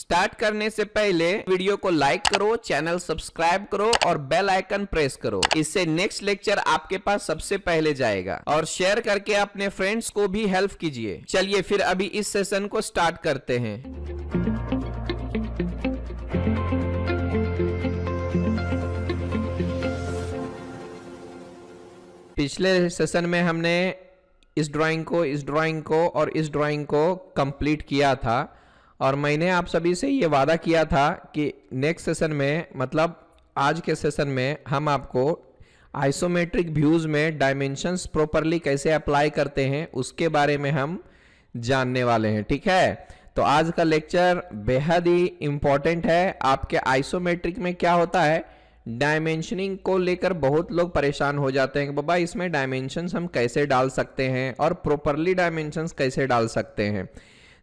Start करने से पहले वीडियो को लाइक करो चैनल सब्सक्राइब करो और बेल आइकन प्रेस करो इससे नेक्स्ट लेक्चर आपके पास सबसे पहले जाएगा और शेयर करके अपने फ्रेंड्स को भी हेल्प कीजिए चलिए फिर अभी इस सेशन को स्टार्ट करते हैं पिछले सेशन में हमने इस ड्राइंग को इस ड्राइंग को और इस ड्राइंग को कंप्लीट किया था और मैंने आप सभी से ये वादा किया था कि नेक्स्ट सेशन में मतलब आज के सेशन में हम आपको आइसोमेट्रिक व्यूज़ में डायमेंशंस प्रॉपरली कैसे अप्लाई करते हैं उसके बारे में हम जानने वाले हैं ठीक है तो आज का लेक्चर बेहद ही इम्पॉर्टेंट है आपके आइसोमेट्रिक में क्या होता है डायमेंशनिंग को लेकर बहुत लोग परेशान हो जाते हैं कि बाबा इसमें डायमेंशंस हम कैसे डाल सकते हैं और प्रॉपरली डायमेंशंस कैसे डाल सकते हैं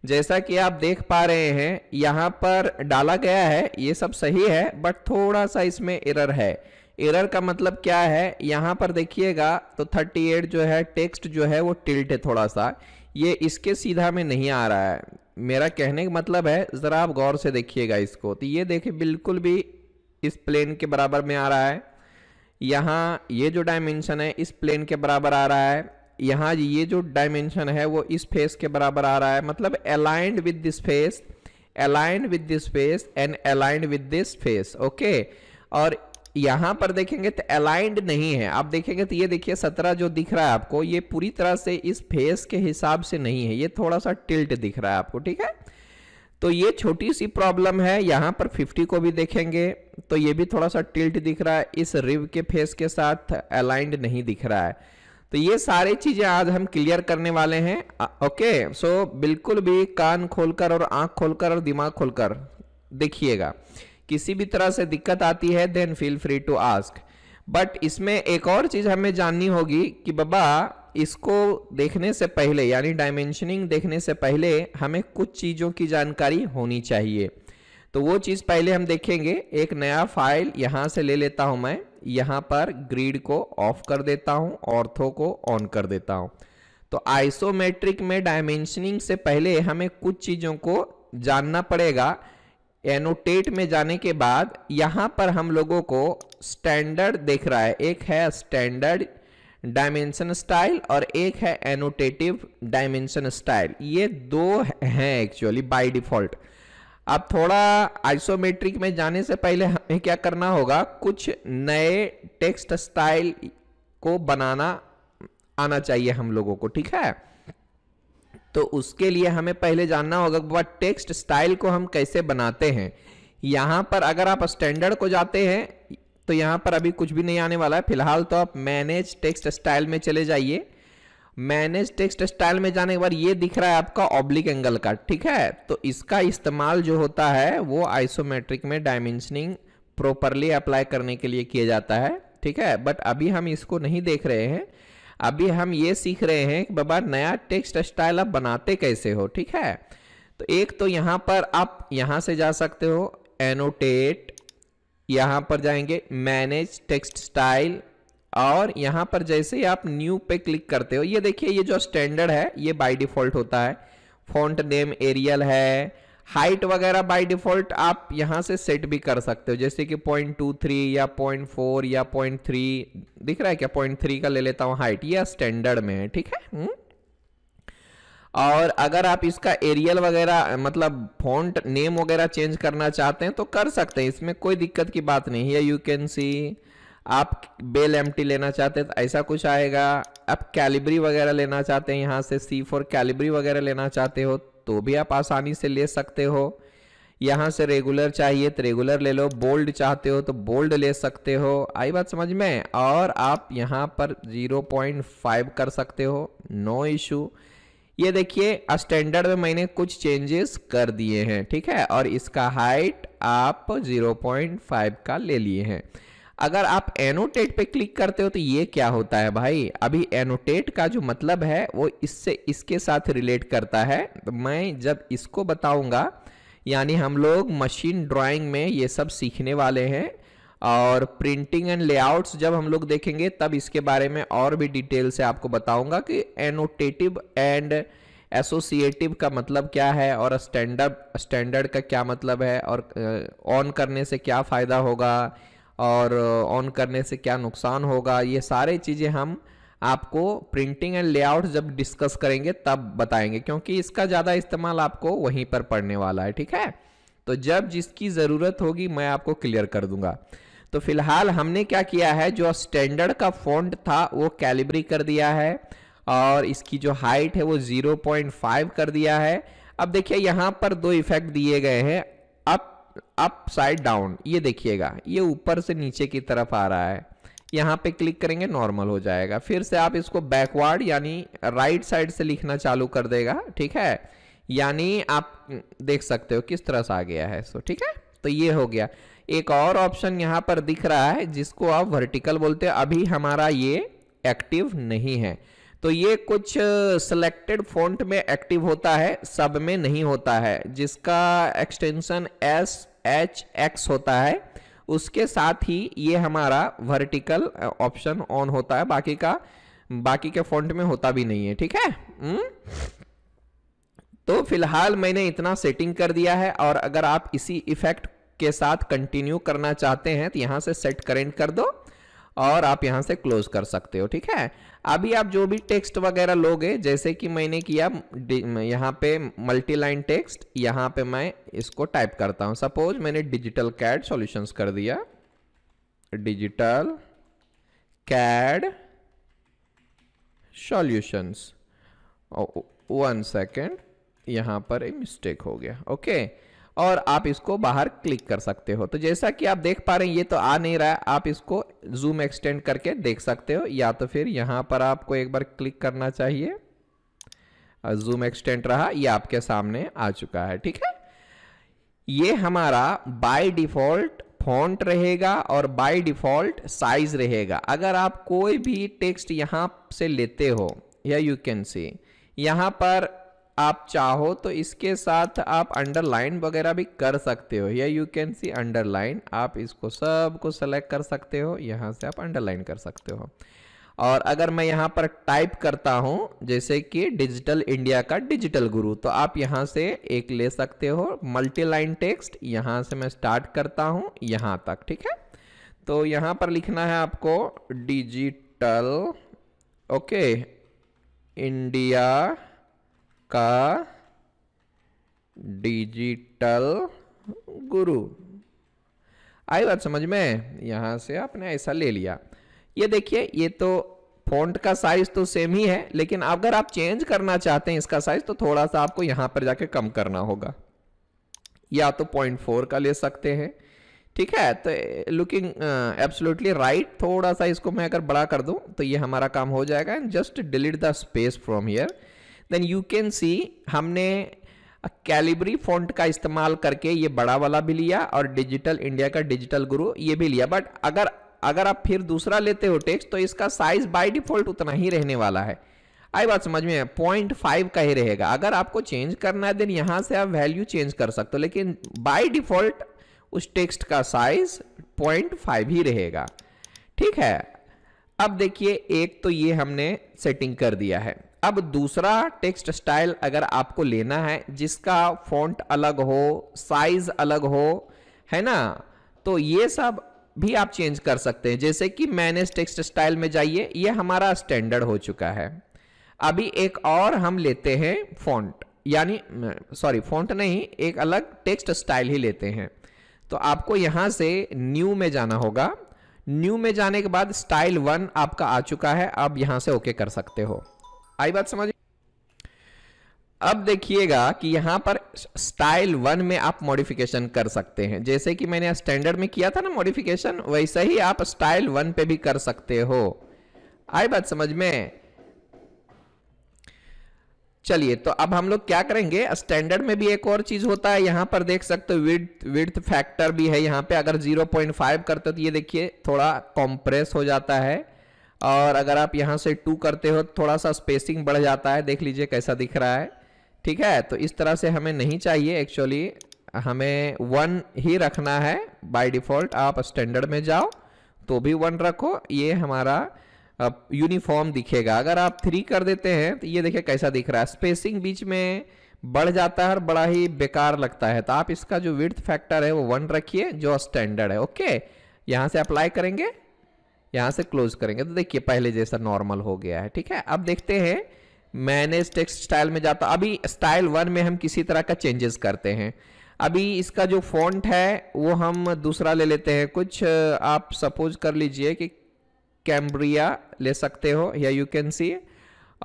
जैसा कि आप देख पा रहे हैं यहाँ पर डाला गया है ये सब सही है बट थोड़ा सा इसमें एरर है एरर का मतलब क्या है यहाँ पर देखिएगा तो 38 जो है टेक्स्ट जो है वो टिल्ट है थोड़ा सा ये इसके सीधा में नहीं आ रहा है मेरा कहने का मतलब है ज़रा आप गौर से देखिएगा इसको तो ये देखिए बिल्कुल भी इस प्लेन के बराबर में आ रहा है यहाँ ये जो डायमेंशन है इस प्लेन के बराबर आ रहा है यहाँ ये जो डायमेंशन है वो इस फेस के बराबर आ रहा है मतलब aligned with this face aligned with this face and aligned with this face okay और यहाँ पर देखेंगे तो अलाइंड नहीं है आप देखेंगे तो ये देखिए सत्रह जो दिख रहा है आपको ये पूरी तरह से इस फेस के हिसाब से नहीं है ये थोड़ा सा टिल्ट दिख रहा है आपको ठीक है तो ये छोटी सी प्रॉब्लम है यहाँ पर 50 को भी देखेंगे तो ये भी थोड़ा सा टिल्ट दिख रहा है इस रिव के फेस के साथ अलाइंड नहीं दिख रहा है तो ये सारी चीज़ें आज हम क्लियर करने वाले हैं ओके सो बिल्कुल भी कान खोलकर और आँख खोलकर और दिमाग खोलकर देखिएगा किसी भी तरह से दिक्कत आती है then feel free to ask but इसमें एक और चीज़ हमें जाननी होगी कि बाबा इसको देखने से पहले यानी डायमेंशनिंग देखने से पहले हमें कुछ चीज़ों की जानकारी होनी चाहिए तो वो चीज़ पहले हम देखेंगे एक नया फाइल यहाँ से ले लेता हूँ मैं यहाँ पर ग्रीड को ऑफ कर देता हूँ ऑर्थो को ऑन कर देता हूँ तो आइसोमेट्रिक में डायमेंशनिंग से पहले हमें कुछ चीज़ों को जानना पड़ेगा एनोटेट में जाने के बाद यहाँ पर हम लोगों को स्टैंडर्ड देख रहा है एक है स्टैंडर्ड डायमेंशन स्टाइल और एक है एनोटेटिव डायमेंशन स्टाइल ये दो हैं एक्चुअली बाय डिफ़ॉल्ट अब थोड़ा आइसोमेट्रिक में जाने से पहले हमें क्या करना होगा कुछ नए टेक्स्ट स्टाइल को बनाना आना चाहिए हम लोगों को ठीक है तो उसके लिए हमें पहले जानना होगा बाबा टेक्स्ट स्टाइल को हम कैसे बनाते हैं यहाँ पर अगर आप स्टैंडर्ड को जाते हैं तो यहाँ पर अभी कुछ भी नहीं आने वाला है फिलहाल तो आप मैनेज टेक्स्ट स्टाइल में चले जाइए मैनेज टेक्स्ट स्टाइल में जाने के बाद ये दिख रहा है आपका ऑब्लिक एंगल का ठीक है तो इसका इस्तेमाल जो होता है वो आइसोमेट्रिक में डायमेंशनिंग प्रॉपरली अप्लाई करने के लिए किया जाता है ठीक है बट अभी हम इसको नहीं देख रहे हैं अभी हम ये सीख रहे हैं कि बाबा नया टेक्स्ट स्टाइल आप बनाते कैसे हो ठीक है तो एक तो यहाँ पर आप यहाँ से जा सकते हो एनोटेट यहाँ पर जाएंगे मैनेज टेक्स्ट स्टाइल और यहां पर जैसे ही आप न्यू पे क्लिक करते हो ये देखिए ये जो स्टैंडर्ड है ये बाय डिफ़ॉल्ट होता है फॉन्ट नेम एरियल है हाइट वगैरह बाय डिफ़ॉल्ट आप यहां से सेट भी कर सकते हो जैसे कि पॉइंट टू थ्री या पॉइंट फोर या पॉइंट थ्री दिख रहा है क्या पॉइंट थ्री का ले लेता हूं हाइट यह स्टैंडर्ड में है ठीक है हुँ? हम्म। और अगर आप इसका एरियल वगैरह मतलब फॉन्ट नेम वगैरह चेंज करना चाहते हैं तो कर सकते हैं इसमें कोई दिक्कत की बात नहीं है यू कैन सी आप बेल एम लेना चाहते हैं तो ऐसा कुछ आएगा आप कैलिबरी वगैरह लेना चाहते हैं यहाँ से सी फोर कैलिबरी वगैरह लेना चाहते हो तो भी आप आसानी से ले सकते हो यहाँ से रेगुलर चाहिए तो रेगुलर ले लो बोल्ड चाहते हो तो बोल्ड ले सकते हो आई बात समझ में और आप यहाँ पर 0.5 कर सकते हो नो इशू ये देखिए स्टैंडर्ड में मैंने कुछ चेंजेस कर दिए हैं ठीक है और इसका हाइट आप 0.5 का ले लिए हैं अगर आप एनोटेट पे क्लिक करते हो तो ये क्या होता है भाई अभी एनोटेट का जो मतलब है वो इससे इसके साथ रिलेट करता है तो मैं जब इसको बताऊंगा यानी हम लोग मशीन ड्राइंग में ये सब सीखने वाले हैं और प्रिंटिंग एंड लेआउट्स जब हम लोग देखेंगे तब इसके बारे में और भी डिटेल से आपको बताऊंगा कि एनोटेटिव एंड एसोसिएटिव का मतलब क्या है और स्टैंडर्ड स्टैंडर्ड का क्या मतलब है और ऑन करने से क्या फ़ायदा होगा और ऑन करने से क्या नुकसान होगा ये सारे चीज़ें हम आपको प्रिंटिंग एंड लेआउट जब डिस्कस करेंगे तब बताएंगे क्योंकि इसका ज़्यादा इस्तेमाल आपको वहीं पर पड़ने वाला है ठीक है तो जब जिसकी ज़रूरत होगी मैं आपको क्लियर कर दूंगा तो फिलहाल हमने क्या किया है जो स्टैंडर्ड का फॉन्ट था वो कैलिब्री कर दिया है और इसकी जो हाइट है वो 0.5 कर दिया है अब देखिए यहाँ पर दो इफेक्ट दिए गए हैं अप साइड डाउन ये देखिएगा ये ऊपर से नीचे की तरफ आ रहा है यहाँ पे क्लिक करेंगे नॉर्मल हो जाएगा फिर से आप इसको बैकवर्ड यानी राइट साइड से लिखना चालू कर देगा ठीक है यानी आप देख सकते हो किस तरह से आ गया है सो ठीक है तो ये हो गया एक और ऑप्शन यहाँ पर दिख रहा है जिसको आप वर्टिकल बोलते हो अभी हमारा ये एक्टिव नहीं है तो ये कुछ सिलेक्टेड फॉन्ट में एक्टिव होता है सब में नहीं होता है जिसका एक्सटेंशन एस एच एक्स होता है उसके साथ ही ये हमारा वर्टिकल ऑप्शन ऑन होता है बाकी का बाकी के फॉन्ट में होता भी नहीं है ठीक है हुँ? हम्म। तो फिलहाल मैंने इतना सेटिंग कर दिया है और अगर आप इसी इफेक्ट के साथ कंटिन्यू करना चाहते हैं तो यहाँ से सेट करेंट कर दो और आप यहाँ से क्लोज कर सकते हो ठीक है अभी आप जो भी टेक्स्ट वगैरह लोगे जैसे कि मैंने किया यहाँ पे मल्टी लाइन टेक्स्ट यहाँ पे मैं इसको टाइप करता हूँ सपोज मैंने डिजिटल कैड सॉल्यूशंस कर दिया digital CAD solutions one second यहां पर एक मिस्टेक हो गया ओके okay. और आप इसको बाहर क्लिक कर सकते हो तो जैसा कि आप देख पा रहे हैं ये तो आ नहीं रहा है आप इसको जूम एक्सटेंड करके देख सकते हो या तो फिर यहाँ पर आपको एक बार क्लिक करना चाहिए जूम एक्सटेंड रहा ये आपके सामने आ चुका है ठीक है ये हमारा बाय डिफॉल्ट फॉन्ट रहेगा और बाय डिफॉल्ट साइज रहेगा अगर आप कोई भी टेक्स्ट यहाँ से लेते हो या यू कैन सी यहाँ पर आप चाहो तो इसके साथ आप अंडरलाइन वगैरह भी कर सकते हो या यू कैन सी अंडरलाइन आप इसको सब को सेलेक्ट कर सकते हो यहाँ से आप अंडरलाइन कर सकते हो और अगर मैं यहाँ पर टाइप करता हूँ जैसे कि डिजिटल इंडिया का डिजिटल गुरु तो आप यहाँ से एक ले सकते हो मल्टी लाइन टेक्स्ट यहाँ से मैं स्टार्ट करता हूँ यहाँ तक ठीक है तो यहाँ पर लिखना है आपको डिजिटल ओके इंडिया का डिजिटल गुरु आई बात समझ में यहां से आपने ऐसा ले लिया ये देखिए ये तो फ़ॉन्ट का साइज तो सेम ही है लेकिन अगर आप चेंज करना चाहते हैं इसका साइज तो थोड़ा सा आपको यहां पर जाके कम करना होगा या तो पॉइंट फोर का ले सकते हैं ठीक है तो लुकिंग एब्सोल्युटली राइट थोड़ा सा इसको मैं अगर बड़ा कर दूं तो ये हमारा काम हो जाएगा and just delete the space from here then you can see हमने कैलिबरी फॉन्ट का इस्तेमाल करके ये बड़ा वाला भी लिया और डिजिटल इंडिया का डिजिटल गुरु ये भी लिया बट अगर अगर आप फिर दूसरा लेते हो टेक्स्ट तो इसका साइज बाय डिफॉल्ट उतना ही रहने वाला है आई बात समझ में पॉइंट फाइव का ही रहेगा अगर आपको चेंज करना है देन यहाँ से आप वैल्यू चेंज कर सकते हो लेकिन बाय डिफॉल्ट उस टेक्स्ट का साइज पॉइंट फाइव ही रहेगा ठीक है अब देखिए एक तो ये हमने सेटिंग कर दिया है अब दूसरा टेक्स्ट स्टाइल अगर आपको लेना है जिसका फॉन्ट अलग हो साइज अलग हो है ना तो ये सब भी आप चेंज कर सकते हैं जैसे कि मैनेज टेक्स्ट स्टाइल में जाइए ये हमारा स्टैंडर्ड हो चुका है अभी एक और हम लेते हैं फॉन्ट यानी सॉरी फॉन्ट नहीं एक अलग टेक्स्ट स्टाइल ही लेते हैं तो आपको यहाँ से न्यू में जाना होगा न्यू में जाने के बाद स्टाइल वन आपका आ चुका है आप यहाँ से ओके कर सकते हो आई बात समझ अब देखिएगा कि यहां पर स्टाइल वन में आप मॉडिफिकेशन कर सकते हैं जैसे कि मैंने स्टैंडर्ड में किया था ना मॉडिफिकेशन वैसे ही आप स्टाइल वन पे भी कर सकते हो आई बात समझ में चलिए तो अब हम लोग क्या करेंगे स्टैंडर्ड में भी एक और चीज होता है यहां पर देख सकते हो विथ विथ फैक्टर भी है यहां पे अगर 0.5 करते तो ये देखिए थोड़ा कॉम्प्रेस हो जाता है और अगर आप यहाँ से टू करते हो थोड़ा सा स्पेसिंग बढ़ जाता है देख लीजिए कैसा दिख रहा है ठीक है तो इस तरह से हमें नहीं चाहिए एक्चुअली हमें वन ही रखना है बाय डिफ़ॉल्ट आप स्टैंडर्ड में जाओ तो भी वन रखो ये हमारा यूनिफॉर्म दिखेगा अगर आप थ्री कर देते हैं तो ये देखिए कैसा दिख रहा है स्पेसिंग बीच में बढ़ जाता है और बड़ा ही बेकार लगता है तो आप इसका जो विर्थ फैक्टर है वो वन रखिए जो स्टैंडर्ड है ओके यहाँ से अप्लाई करेंगे यहाँ से क्लोज करेंगे तो देखिए पहले जैसा नॉर्मल हो गया है ठीक है अब देखते हैं मैनेज टेक्स्ट स्टाइल में जाता अभी स्टाइल वन में हम किसी तरह का चेंजेस करते हैं अभी इसका जो फॉन्ट है वो हम दूसरा ले लेते हैं कुछ आप सपोज कर लीजिए कि कैम्ब्रिया ले सकते हो या यू कैन सी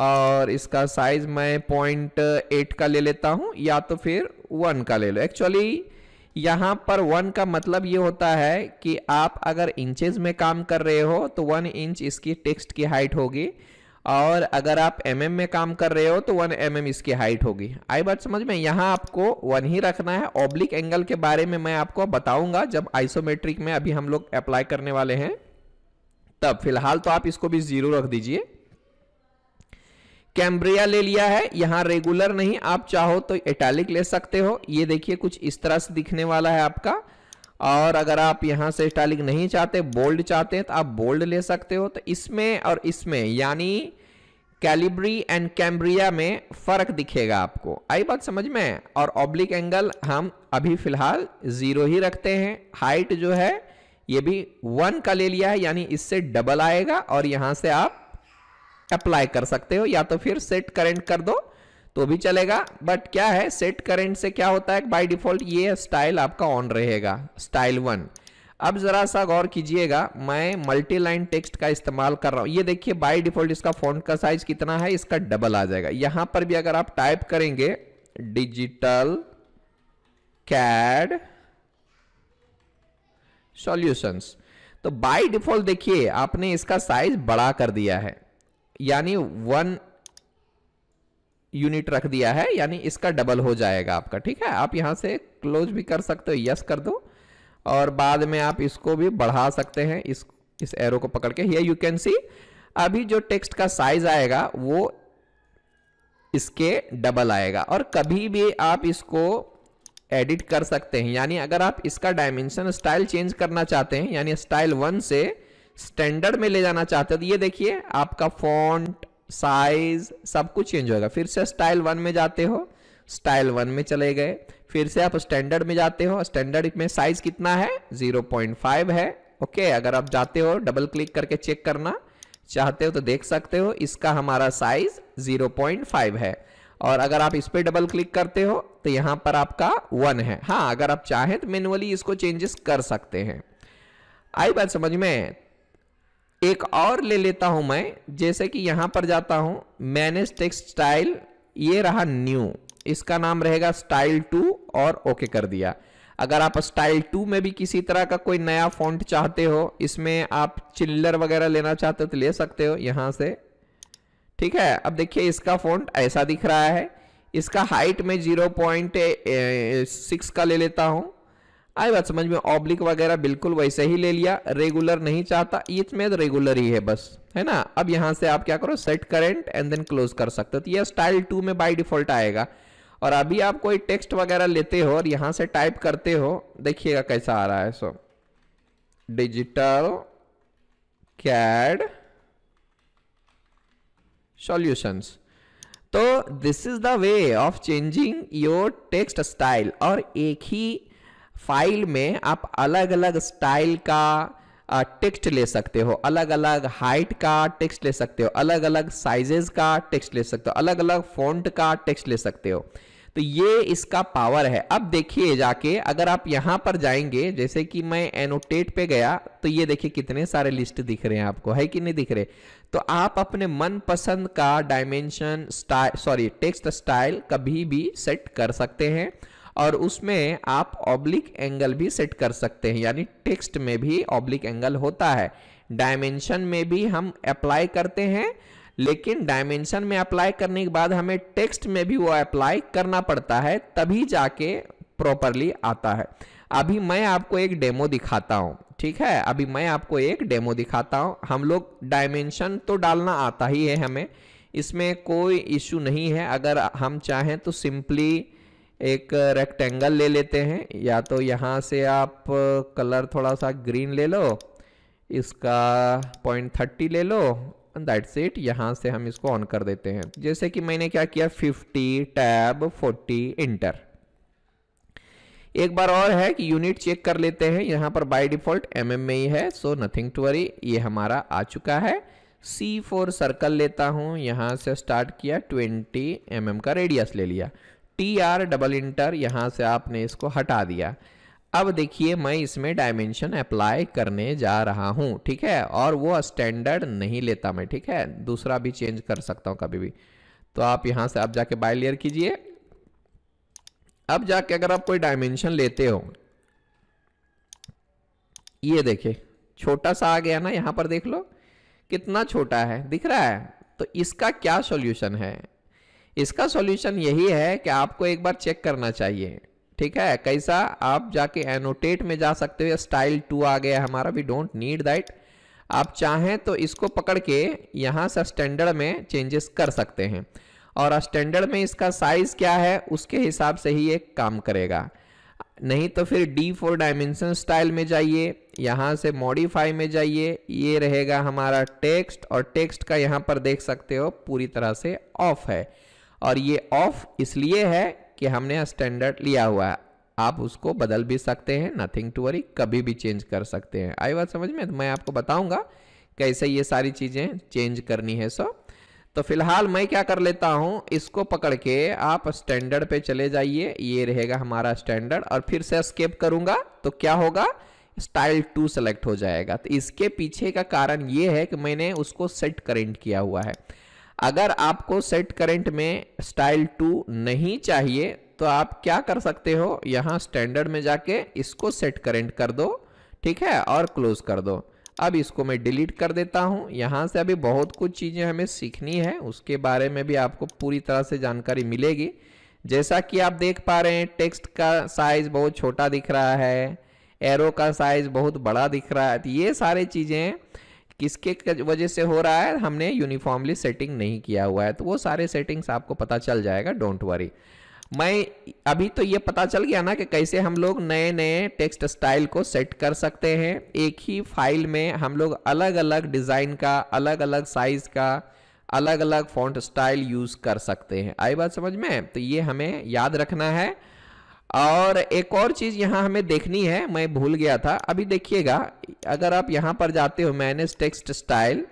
और इसका साइज मैं पॉइंट एट का ले लेता हूँ या तो फिर वन का ले लो एक्चुअली यहाँ पर वन का मतलब ये होता है कि आप अगर इंचेस में काम कर रहे हो तो वन इंच इसकी टेक्स्ट की हाइट होगी और अगर आप एम mm में काम कर रहे हो तो वन एम mm इसकी हाइट होगी आई बात समझ में यहाँ आपको वन ही रखना है ऑब्लिक एंगल के बारे में मैं आपको बताऊंगा जब आइसोमेट्रिक में अभी हम लोग अप्लाई करने वाले हैं तब फिलहाल तो आप इसको भी ज़ीरो रख दीजिए कैम्ब्रिया ले लिया है यहाँ रेगुलर नहीं आप चाहो तो इटैलिक ले सकते हो ये देखिए कुछ इस तरह से दिखने वाला है आपका और अगर आप यहाँ से इटैलिक नहीं चाहते बोल्ड चाहते हैं तो आप बोल्ड ले सकते हो तो इसमें और इसमें यानी कैलिब्री एंड कैम्ब्रिया में फ़र्क दिखेगा आपको आई बात समझ में और ऑब्लिक एंगल हम अभी फ़िलहाल ज़ीरो ही रखते हैं हाइट जो है ये भी वन का ले लिया है यानी इससे डबल आएगा और यहाँ से आप अप्लाई कर सकते हो या तो फिर सेट करेंट कर दो तो भी चलेगा बट क्या है सेट करेंट से क्या होता है बाई डिफॉल्ट ये स्टाइल आपका ऑन रहेगा स्टाइल वन अब जरा सा गौर कीजिएगा मैं मल्टी लाइन टेक्स्ट का इस्तेमाल कर रहा हूं ये देखिए बाय डिफॉल्ट इसका फॉन्ट का साइज कितना है इसका डबल आ जाएगा यहां पर भी अगर आप टाइप करेंगे डिजिटल कैड सॉल्यूशंस तो बाय डिफॉल्ट देखिए आपने इसका साइज बड़ा कर दिया है यानी वन यूनिट रख दिया है यानी इसका डबल हो जाएगा आपका ठीक है आप यहाँ से क्लोज भी कर सकते हो यस कर दो और बाद में आप इसको भी बढ़ा सकते हैं इस इस एरो को पकड़ के यू कैन सी अभी जो टेक्स्ट का साइज आएगा वो इसके डबल आएगा और कभी भी आप इसको एडिट कर सकते हैं यानी अगर आप इसका डायमेंशन स्टाइल चेंज करना चाहते हैं यानी स्टाइल वन से स्टैंडर्ड में ले जाना चाहते हो तो ये देखिए आपका फॉन्ट साइज सब कुछ चेंज होगा फिर से स्टाइल वन में जाते हो स्टाइल वन में चले गए फिर से आप स्टैंडर्ड में जाते हो स्टैंडर्ड में साइज कितना है 0.5 है ओके अगर आप जाते हो डबल क्लिक करके चेक करना चाहते हो तो देख सकते हो इसका हमारा साइज 0.5 है और अगर आप इस पर डबल क्लिक करते हो तो यहाँ पर आपका वन है हाँ अगर आप चाहें तो मैनुअली इसको चेंजेस कर सकते हैं आई बात समझ में एक और ले लेता हूं मैं जैसे कि यहां पर जाता हूं मैनेज स्टाइल ये रहा न्यू इसका नाम रहेगा स्टाइल टू और ओके कर दिया अगर आप स्टाइल टू में भी किसी तरह का कोई नया फॉन्ट चाहते हो इसमें आप चिल्लर वगैरह लेना चाहते हो तो ले सकते हो यहां से ठीक है अब देखिए इसका फॉन्ट ऐसा दिख रहा है इसका हाइट में जीरो पॉइंट सिक्स का ले लेता हूं आई बात समझ में ऑब्लिक वगैरह बिल्कुल वैसे ही ले लिया रेगुलर नहीं चाहता ईच में रेगुलर तो ही है बस है ना अब यहाँ से आप क्या करो set current and then close कर सकते हो तो ये स्टाइल टू में बाई डिफॉल्ट आएगा और अभी आप कोई टेक्स्ट वगैरह लेते हो और यहाँ से टाइप करते हो देखिएगा कैसा आ रहा है सो डिजिटल कैड सॉल्यूशंस तो this is the way of changing your text style और एक ही फाइल में आप अलग अलग स्टाइल का टेक्स्ट ले सकते हो अलग अलग हाइट का टेक्स्ट ले सकते हो अलग अलग साइजेस का टेक्स्ट ले सकते हो अलग अलग फॉन्ट का टेक्स्ट ले सकते हो तो ये इसका पावर है अब देखिए जाके अगर आप यहां पर जाएंगे जैसे कि मैं एनोटेट पे गया तो ये देखिए कितने सारे लिस्ट दिख रहे हैं आपको है कि नहीं दिख रहे तो आप अपने मनपसंद का dimension style sorry text style कभी भी सेट कर सकते हैं और उसमें आप ऑब्लिक एंगल भी सेट कर सकते हैं यानी टेक्स्ट में भी ऑब्लिक एंगल होता है डायमेंशन में भी हम अप्लाई करते हैं लेकिन डायमेंशन में अप्लाई करने के बाद हमें टेक्स्ट में भी वो अप्लाई करना पड़ता है तभी जाके प्रॉपरली आता है अभी मैं आपको एक डेमो दिखाता हूँ ठीक है अभी मैं आपको एक डेमो दिखाता हूँ हम लोग डायमेंशन तो डालना आता ही है हमें इसमें कोई इश्यू नहीं है अगर हम चाहें तो सिंपली एक रेक्टेंगल ले लेते हैं या तो यहाँ से आप कलर थोड़ा सा ग्रीन ले लो इसका पॉइंट थर्टी ले लो दैट्स इट यहाँ से हम इसको ऑन कर देते हैं जैसे कि मैंने क्या किया फिफ्टी टैब फोर्टी इंटर एक बार और है कि यूनिट चेक कर लेते हैं यहाँ पर बाय डिफॉल्ट एम एम में ही है सो नथिंग टू वरी ये हमारा आ चुका है सी फोर सर्कल लेता हूँ यहाँ से स्टार्ट किया ट्वेंटी एम mm का रेडियस ले लिया टी आर डबल इंटर यहाँ से आपने इसको हटा दिया अब देखिए मैं इसमें डायमेंशन अप्लाई करने जा रहा हूँ ठीक है और वो स्टैंडर्ड नहीं लेता मैं ठीक है दूसरा भी चेंज कर सकता हूँ कभी भी तो आप यहाँ से आप जाके बाय लेयर कीजिए अब जाके अगर आप कोई डायमेंशन लेते हो ये देखिए छोटा सा आ गया ना यहाँ पर देख लो कितना छोटा है दिख रहा है तो इसका क्या सॉल्यूशन है इसका सॉल्यूशन यही है कि आपको एक बार चेक करना चाहिए ठीक है कैसा आप जाके एनोटेट में जा सकते हो स्टाइल टू आ गया हमारा वी डोंट नीड दैट आप चाहें तो इसको पकड़ के यहाँ से स्टैंडर्ड में चेंजेस कर सकते हैं और स्टैंडर्ड में इसका साइज़ क्या है उसके हिसाब से ही ये काम करेगा नहीं तो फिर डी फोर डायमेंशन स्टाइल में जाइए यहाँ से मॉडिफाई में जाइए ये रहेगा हमारा टेक्स्ट और टेक्स्ट का यहाँ पर देख सकते हो पूरी तरह से ऑफ है और ये ऑफ इसलिए है कि हमने स्टैंडर्ड लिया हुआ है आप उसको बदल भी सकते हैं नथिंग टू वरी कभी भी चेंज कर सकते हैं आई बात समझ में तो मैं आपको बताऊंगा कैसे ये सारी चीज़ें चेंज करनी है सो तो फिलहाल मैं क्या कर लेता हूं इसको पकड़ के आप स्टैंडर्ड पे चले जाइए ये रहेगा हमारा स्टैंडर्ड और फिर से स्केप करूंगा तो क्या होगा स्टाइल टू सेलेक्ट हो जाएगा तो इसके पीछे का कारण ये है कि मैंने उसको सेट करेंट किया हुआ है अगर आपको सेट करंट में स्टाइल टू नहीं चाहिए तो आप क्या कर सकते हो यहाँ स्टैंडर्ड में जाके इसको सेट करेंट कर दो ठीक है और क्लोज कर दो अब इसको मैं डिलीट कर देता हूँ यहाँ से अभी बहुत कुछ चीज़ें हमें सीखनी है उसके बारे में भी आपको पूरी तरह से जानकारी मिलेगी जैसा कि आप देख पा रहे हैं टेक्स्ट का साइज़ बहुत छोटा दिख रहा है एरो का साइज़ बहुत बड़ा दिख रहा है तो ये सारे चीज़ें किसके वजह से हो रहा है हमने यूनिफॉर्मली सेटिंग नहीं किया हुआ है तो वो सारे सेटिंग्स आपको पता चल जाएगा डोंट वरी मैं अभी तो ये पता चल गया ना कि कैसे हम लोग नए नए टेक्स्ट स्टाइल को सेट कर सकते हैं एक ही फाइल में हम लोग अलग अलग डिज़ाइन का अलग अलग साइज़ का अलग अलग फॉन्ट स्टाइल यूज़ कर सकते हैं आई बात समझ में तो ये हमें याद रखना है और एक और चीज़ यहाँ हमें देखनी है मैं भूल गया था अभी देखिएगा अगर आप यहाँ पर जाते हो मैनेज टेक्स्ट स्टाइल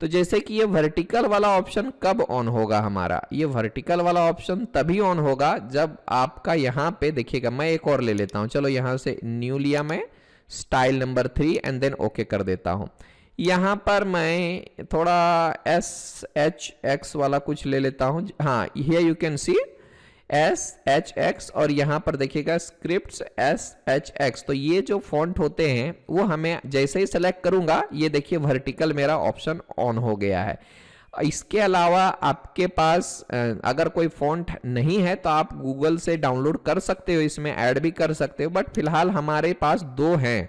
तो जैसे कि ये वर्टिकल वाला ऑप्शन कब ऑन होगा हमारा ये वर्टिकल वाला ऑप्शन तभी ऑन होगा जब आपका यहाँ पे देखिएगा मैं एक और ले लेता हूँ चलो यहाँ से न्यू लिया मैं style number three and then okay कर देता हूँ यहाँ पर मैं थोड़ा एस एच एक्स वाला कुछ ले लेता हूँ हाँ ये you can see S H X और यहाँ पर देखिएगा स्क्रिप्ट एस एच एक्स तो ये जो फॉन्ट होते हैं वो हमें जैसे ही सेलेक्ट करूंगा ये देखिए वर्टिकल मेरा ऑप्शन ऑन हो गया है इसके अलावा आपके पास अगर कोई फॉन्ट नहीं है तो आप गूगल से डाउनलोड कर सकते हो इसमें ऐड भी कर सकते हो बट फिलहाल हमारे पास दो हैं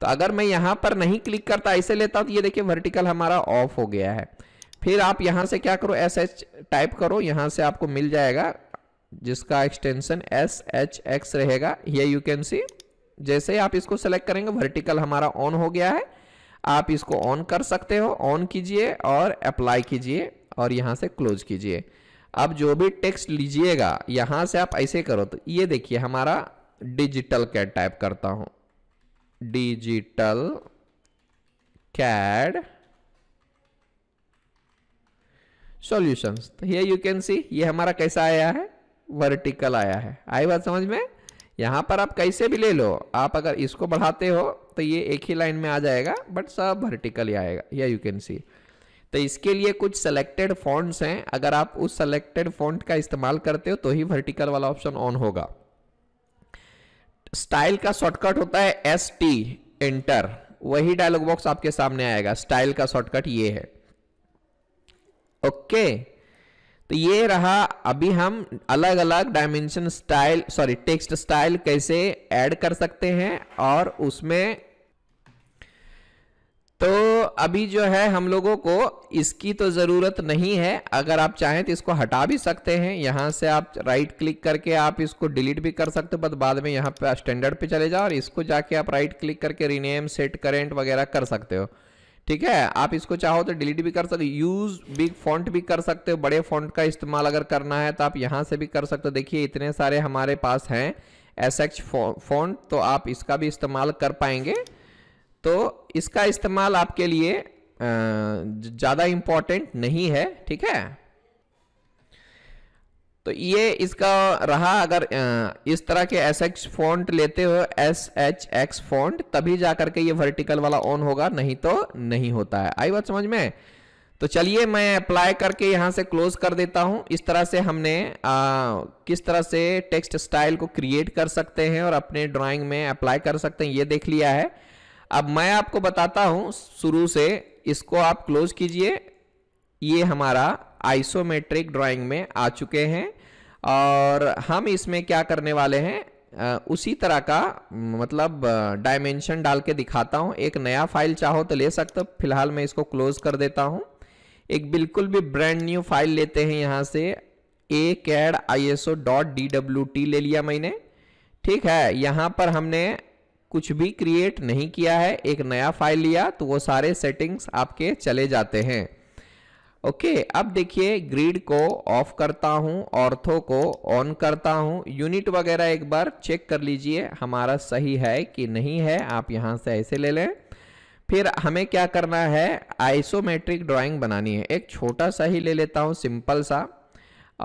तो अगर मैं यहाँ पर नहीं क्लिक करता ऐसे लेता तो ये देखिए वर्टिकल हमारा ऑफ हो गया है फिर आप यहाँ से क्या करो एस एच टाइप करो यहाँ से आपको मिल जाएगा जिसका एक्सटेंशन एस एच एक्स रहेगा ये यू कैन सी जैसे ही आप इसको सेलेक्ट करेंगे वर्टिकल हमारा ऑन हो गया है आप इसको ऑन कर सकते हो ऑन कीजिए और अप्लाई कीजिए और यहाँ से क्लोज कीजिए अब जो भी टेक्स्ट लीजिएगा यहाँ से आप ऐसे करो तो ये देखिए हमारा डिजिटल कैड टाइप करता हूँ डिजिटल कैड सॉल्यूशंस तो ये यू कैन सी ये हमारा कैसा आया है वर्टिकल आया है आई बात समझ में यहाँ पर आप कैसे भी ले लो आप अगर इसको बढ़ाते हो तो ये एक ही लाइन में आ जाएगा बट सब वर्टिकल ही आएगा या यू कैन सी तो इसके लिए कुछ सेलेक्टेड फॉन्ट्स हैं अगर आप उस सेलेक्टेड फॉन्ट का इस्तेमाल करते हो तो ही वर्टिकल वाला ऑप्शन ऑन होगा स्टाइल का शॉर्टकट होता है एस टी एंटर वही डायलॉग बॉक्स आपके सामने आएगा स्टाइल का शॉर्टकट ये है ओके okay. तो ये रहा अभी हम अलग अलग dimension style sorry text style कैसे ऐड कर सकते हैं और उसमें तो अभी जो है हम लोगों को इसकी तो ज़रूरत नहीं है अगर आप चाहें तो इसको हटा भी सकते हैं यहाँ से आप राइट क्लिक करके आप इसको डिलीट भी कर सकते हो बट बाद में यहाँ पे स्टैंडर्ड पे चले जाओ और इसको जाके आप राइट क्लिक करके रीनेम सेट करेंट वगैरह कर सकते हो ठीक है आप इसको चाहो तो डिलीट भी कर सकते यूज बिग फॉन्ट भी कर सकते हो बड़े फॉन्ट का इस्तेमाल अगर करना है तो आप यहाँ से भी कर सकते हो देखिए इतने सारे हमारे पास हैं एस एच फॉन्ट तो आप इसका भी इस्तेमाल कर पाएंगे तो इसका इस्तेमाल आपके लिए ज़्यादा इम्पॉर्टेंट नहीं है ठीक है तो ये इसका रहा अगर इस तरह के एस एक्स फॉन्ट लेते हो एस एच एक्स फॉन्ट तभी जा करके ये वर्टिकल वाला ऑन होगा नहीं तो नहीं होता है आई बात समझ में तो चलिए मैं अप्लाई करके यहाँ से क्लोज कर देता हूँ इस तरह से हमने आ, किस तरह से टेक्स्ट स्टाइल को क्रिएट कर सकते हैं और अपने ड्राइंग में अप्लाई कर सकते हैं ये देख लिया है अब मैं आपको बताता हूँ शुरू से इसको आप क्लोज कीजिए ये हमारा आइसोमेट्रिक ड्राइंग में आ चुके हैं और हम इसमें क्या करने वाले हैं उसी तरह का मतलब डायमेंशन डाल के दिखाता हूँ एक नया फाइल चाहो तो ले सकते हो फिलहाल मैं इसको क्लोज कर देता हूँ एक बिल्कुल भी ब्रांड न्यू फाइल लेते हैं यहाँ से A CAD I S O dot D W T ले लिया मैंने ठीक है यहाँ पर हमने कुछ भी क्रिएट नहीं किया है एक नया फाइल लिया तो वो सारे सेटिंग्स आपके चले जाते हैं ओके okay, अब देखिए ग्रिड को ऑफ करता हूं ऑर्थो को ऑन करता हूं यूनिट वगैरह एक बार चेक कर लीजिए हमारा सही है कि नहीं है आप यहां से ऐसे ले लें फिर हमें क्या करना है आइसोमेट्रिक ड्राइंग बनानी है एक छोटा सा ही ले लेता हूं सिंपल सा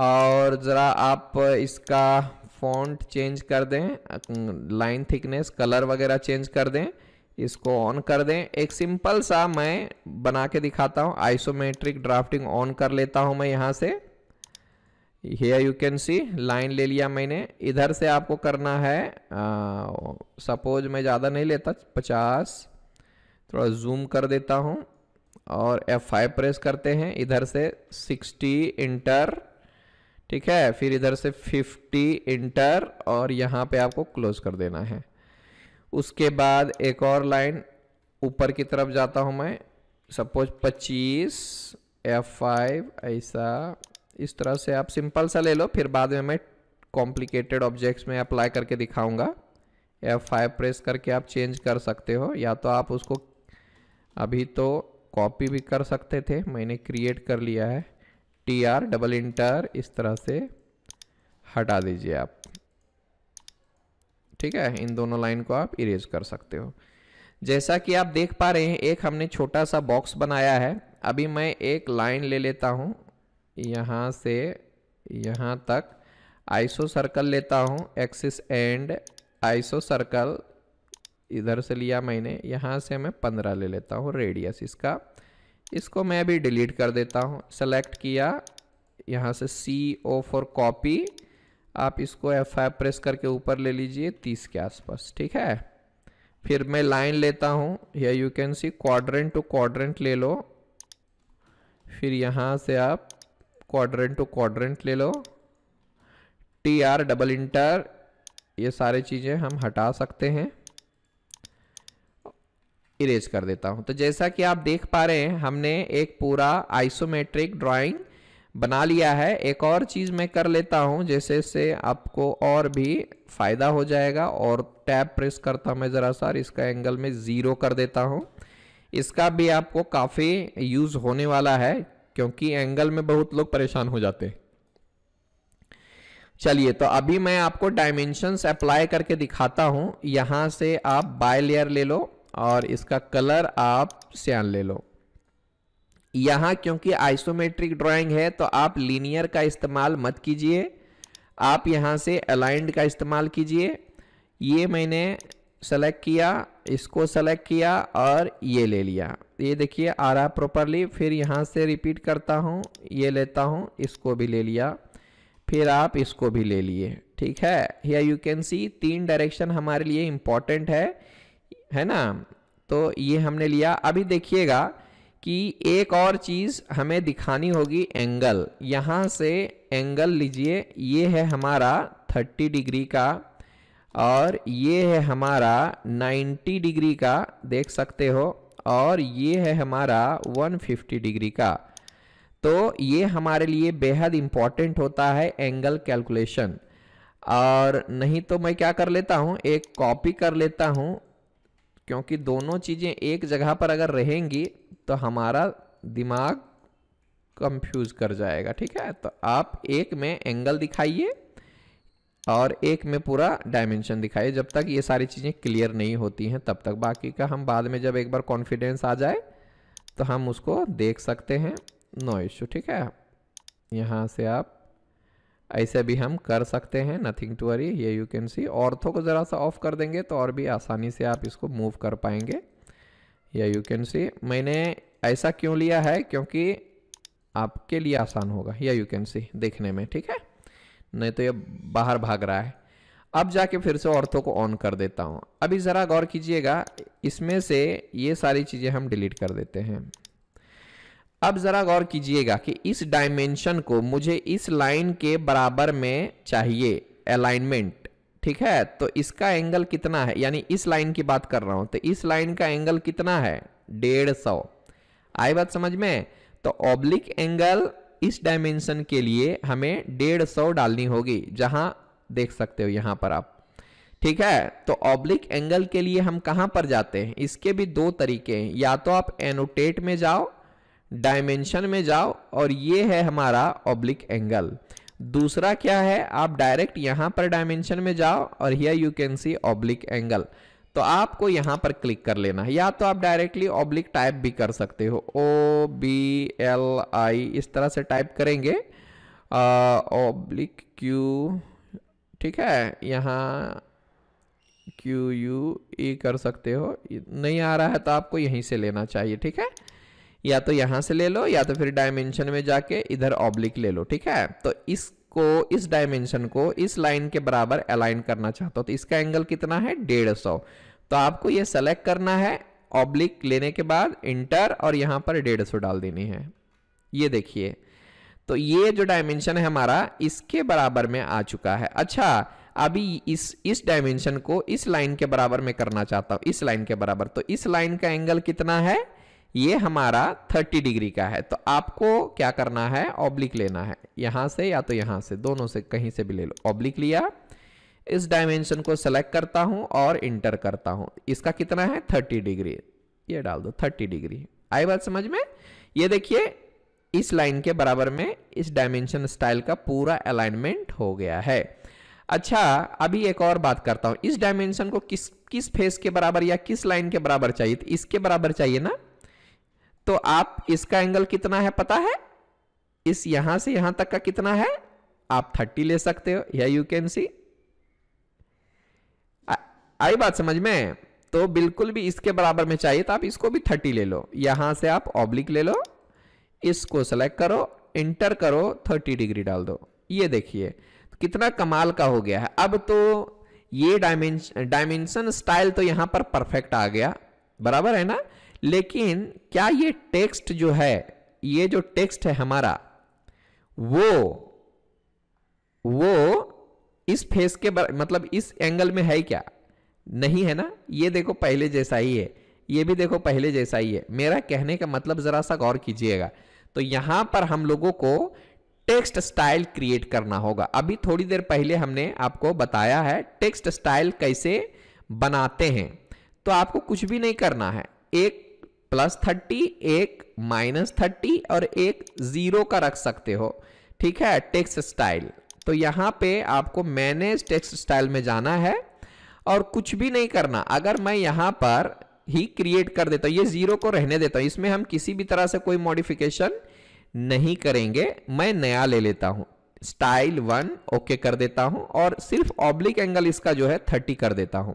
और ज़रा आप इसका फॉन्ट चेंज कर दें लाइन थिकनेस कलर वगैरह चेंज कर दें इसको ऑन कर दें एक सिंपल सा मैं बना के दिखाता हूँ आइसोमेट्रिक ड्राफ्टिंग ऑन कर लेता हूँ मैं यहाँ से here you can see line ले लिया मैंने इधर से आपको करना है सपोज मैं ज़्यादा नहीं लेता पचास थोड़ा जूम कर देता हूँ और F5 प्रेस करते हैं इधर से 60 इंटर ठीक है फिर इधर से 50 इंटर और यहाँ पे आपको क्लोज कर देना है उसके बाद एक और लाइन ऊपर की तरफ जाता हूँ मैं सपोज 25 F5 ऐसा इस तरह से आप सिंपल सा ले लो फिर बाद में मैं कॉम्प्लिकेटेड ऑब्जेक्ट्स में अप्लाई करके दिखाऊंगा F5 प्रेस करके आप चेंज कर सकते हो या तो आप उसको अभी तो कॉपी भी कर सकते थे मैंने क्रिएट कर लिया है टी आर डबल इंटर इस तरह से हटा दीजिए आप ठीक है इन दोनों लाइन को आप इरेज कर सकते हो जैसा कि आप देख पा रहे हैं एक हमने छोटा सा बॉक्स बनाया है अभी मैं एक लाइन ले लेता हूँ यहाँ से यहाँ तक आइसो सर्कल लेता हूँ एक्सिस एंड आइसो सर्कल इधर से लिया मैंने यहाँ से मैं पंद्रह ले लेता हूँ रेडियस इसका इसको मैं अभी डिलीट कर देता हूँ सेलेक्ट किया यहाँ से सी ओ फॉर कॉपी आप इसको एफ आई प्रेस करके ऊपर ले लीजिए तीस के आसपास ठीक है फिर मैं लाइन लेता हूँ yeah you can see quadrant to quadrant ले लो फिर यहाँ से आप क्वाड्रेंट टू क्वाड्रेंट ले लो टी आर डबल इंटर ये सारे चीज़ें हम हटा सकते हैं इरेज कर देता हूँ तो जैसा कि आप देख पा रहे हैं हमने एक पूरा आइसोमेट्रिक ड्राइंग बना लिया है एक और चीज़ मैं कर लेता हूँ जैसे से आपको और भी फ़ायदा हो जाएगा और टैब प्रेस करता मैं ज़रा सा इसका एंगल में ज़ीरो कर देता हूँ इसका भी आपको काफ़ी यूज़ होने वाला है क्योंकि एंगल में बहुत लोग परेशान हो जाते चलिए तो अभी मैं आपको डायमेंशन अप्लाई करके दिखाता हूँ यहाँ से आप बाय लेयर ले लो और इसका कलर आप सियान ले लो यहाँ क्योंकि आइसोमेट्रिक ड्राइंग है तो आप लीनियर का इस्तेमाल मत कीजिए आप यहाँ से अलाइंड का इस्तेमाल कीजिए ये मैंने सेलेक्ट किया इसको सेलेक्ट किया और ये ले लिया ये देखिए आ रहा प्रॉपरली फिर यहाँ से रिपीट करता हूँ ये लेता हूँ इसको भी ले लिया फिर आप इसको भी ले लिए ठीक है या यू कैन सी तीन डायरेक्शन हमारे लिए इम्पॉर्टेंट है है ना तो ये हमने लिया अभी देखिएगा कि एक और चीज़ हमें दिखानी होगी एंगल यहाँ से एंगल लीजिए ये है हमारा 30 डिग्री का और ये है हमारा 90 डिग्री का देख सकते हो और ये है हमारा 150 डिग्री का तो ये हमारे लिए बेहद इंपॉर्टेंट होता है एंगल कैलकुलेशन और नहीं तो मैं क्या कर लेता हूँ एक कॉपी कर लेता हूँ क्योंकि दोनों चीज़ें एक जगह पर अगर रहेंगी तो हमारा दिमाग कंफ्यूज कर जाएगा ठीक है तो आप एक में एंगल दिखाइए और एक में पूरा डायमेंशन दिखाइए जब तक ये सारी चीज़ें क्लियर नहीं होती हैं तब तक बाकी का हम बाद में जब एक बार कॉन्फिडेंस आ जाए तो हम उसको देख सकते हैं नो इशू ठीक है यहाँ से आप ऐसे भी हम कर सकते हैं नथिंग टू वरी ये यू कैन सी ऑर्थो को ज़रा सा ऑफ कर देंगे तो और भी आसानी से आप इसको मूव कर पाएंगे या यू कैन सी मैंने ऐसा क्यों लिया है क्योंकि आपके लिए आसान होगा या यू कैन सी देखने में ठीक है नहीं तो ये बाहर भाग रहा है अब जाके फिर से औरतों को ऑन कर देता हूँ अभी ज़रा गौर कीजिएगा इसमें से ये सारी चीज़ें हम डिलीट कर देते हैं अब ज़रा गौर कीजिएगा कि इस डायमेंशन को मुझे इस लाइन के बराबर में चाहिए अलाइनमेंट ठीक है तो इसका एंगल कितना है यानी इस लाइन की बात कर रहा हूं तो इस लाइन का एंगल कितना है डेढ़ सौ आई बात समझ में तो ऑब्लिक एंगल इस डायमेंशन के लिए हमें डेढ़ सौ डालनी होगी जहां देख सकते हो यहाँ पर आप ठीक है तो ऑब्लिक एंगल के लिए हम कहाँ पर जाते हैं इसके भी दो तरीके हैं या तो आप एनोटेट में जाओ डायमेंशन में जाओ और ये है हमारा ऑब्लिक एंगल दूसरा क्या है आप डायरेक्ट यहाँ पर डायमेंशन में जाओ और here you can see oblique angle तो आपको यहाँ पर क्लिक कर लेना है या तो आप डायरेक्टली ऑब्लिक टाइप भी कर सकते हो ओ बी एल आई इस तरह से टाइप करेंगे ऑब्लिक क्यू ठीक है यहाँ क्यू यू ई कर सकते हो नहीं आ रहा है तो आपको यहीं से लेना चाहिए ठीक है या तो यहां से ले लो या तो फिर डायमेंशन में जाके इधर ऑब्लिक ले लो ठीक है तो इसको इस डायमेंशन को इस लाइन के बराबर अलाइन करना चाहता हूँ तो इसका एंगल कितना है डेढ़ सौ तो आपको ये सेलेक्ट करना है ऑब्लिक लेने के बाद इंटर और यहां पर डेढ़ सौ डाल देनी है ये देखिए तो ये जो डायमेंशन है हमारा इसके बराबर में आ चुका है अच्छा अभी इस इस डायमेंशन को इस लाइन के बराबर में करना चाहता हूँ इस लाइन के बराबर तो इस लाइन का एंगल कितना है ये हमारा 30 डिग्री का है तो आपको क्या करना है ऑब्लिक लेना है यहां से या तो यहां से दोनों से कहीं से भी ले लो ऑब्लिक लिया इस डायमेंशन को सेलेक्ट करता हूं और इंटर करता हूं इसका कितना है 30 डिग्री ये डाल दो 30 डिग्री आई बात समझ में ये देखिए इस लाइन के बराबर में इस डायमेंशन स्टाइल का पूरा अलाइनमेंट हो गया है अच्छा अभी एक और बात करता हूं इस डायमेंशन को किस किस फेस के बराबर या किस लाइन के बराबर चाहिए तो इसके बराबर चाहिए ना तो आप इसका एंगल कितना है पता है इस यहां से यहां तक का कितना है आप 30 ले सकते हो या यू कैन सी आई बात समझ में तो बिल्कुल भी इसके बराबर में चाहिए तो आप इसको भी 30 ले लो यहां से आप ऑब्लिक ले लो इसको सेलेक्ट करो इंटर करो 30 डिग्री डाल दो ये देखिए कितना कमाल का हो गया है अब तो ये डायमेंशन डायमेंशन स्टाइल तो यहां पर परफेक्ट आ गया बराबर है ना लेकिन क्या ये टेक्स्ट जो है ये जो टेक्स्ट है हमारा वो वो इस फेस के बर, मतलब इस एंगल में है क्या नहीं है ना ये देखो पहले जैसा ही है ये भी देखो पहले जैसा ही है मेरा कहने का मतलब ज़रा सा गौर कीजिएगा तो यहां पर हम लोगों को टेक्स्ट स्टाइल क्रिएट करना होगा अभी थोड़ी देर पहले हमने आपको बताया है टेक्स्ट स्टाइल कैसे बनाते हैं तो आपको कुछ भी नहीं करना है एक प्लस थर्टी एक माइनस थर्टी और एक जीरो का रख सकते हो ठीक है टेक्स स्टाइल तो यहाँ पे आपको मैनेज टेक्स स्टाइल में जाना है और कुछ भी नहीं करना अगर मैं यहां पर ही क्रिएट कर देता हूं ये जीरो को रहने देता हूं इसमें हम किसी भी तरह से कोई मॉडिफिकेशन नहीं करेंगे मैं नया ले लेता हूं स्टाइल वन ओके कर देता हूं और सिर्फ ऑब्लिक एंगल इसका जो है थर्टी कर देता हूं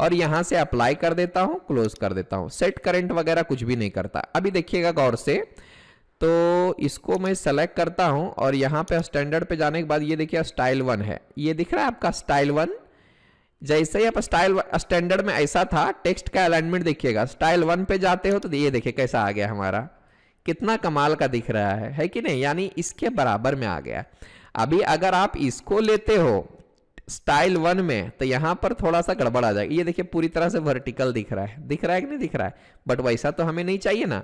और यहां से अप्लाई कर देता हूं क्लोज कर देता हूं सेट करंट वगैरह कुछ भी नहीं करता अभी देखिएगा गौर से तो इसको मैं सेलेक्ट करता हूं और यहाँ पे स्टैंडर्ड पे जाने के बाद ये देखिए स्टाइल वन है ये दिख रहा है आपका स्टाइल वन जैसे ही आप स्टाइल स्टैंडर्ड में ऐसा था टेक्स्ट का अलाइनमेंट देखिएगा स्टाइल वन पे जाते हो तो ये देखिए कैसा आ गया हमारा कितना कमाल का दिख रहा है है कि नहीं यानी इसके बराबर में आ गया अभी अगर आप इसको लेते हो स्टाइल वन में तो यहां पर थोड़ा सा गड़बड़ आ जाएगा ये देखिए पूरी तरह से वर्टिकल दिख रहा है दिख रहा है कि नहीं दिख रहा है बट वैसा तो हमें नहीं चाहिए ना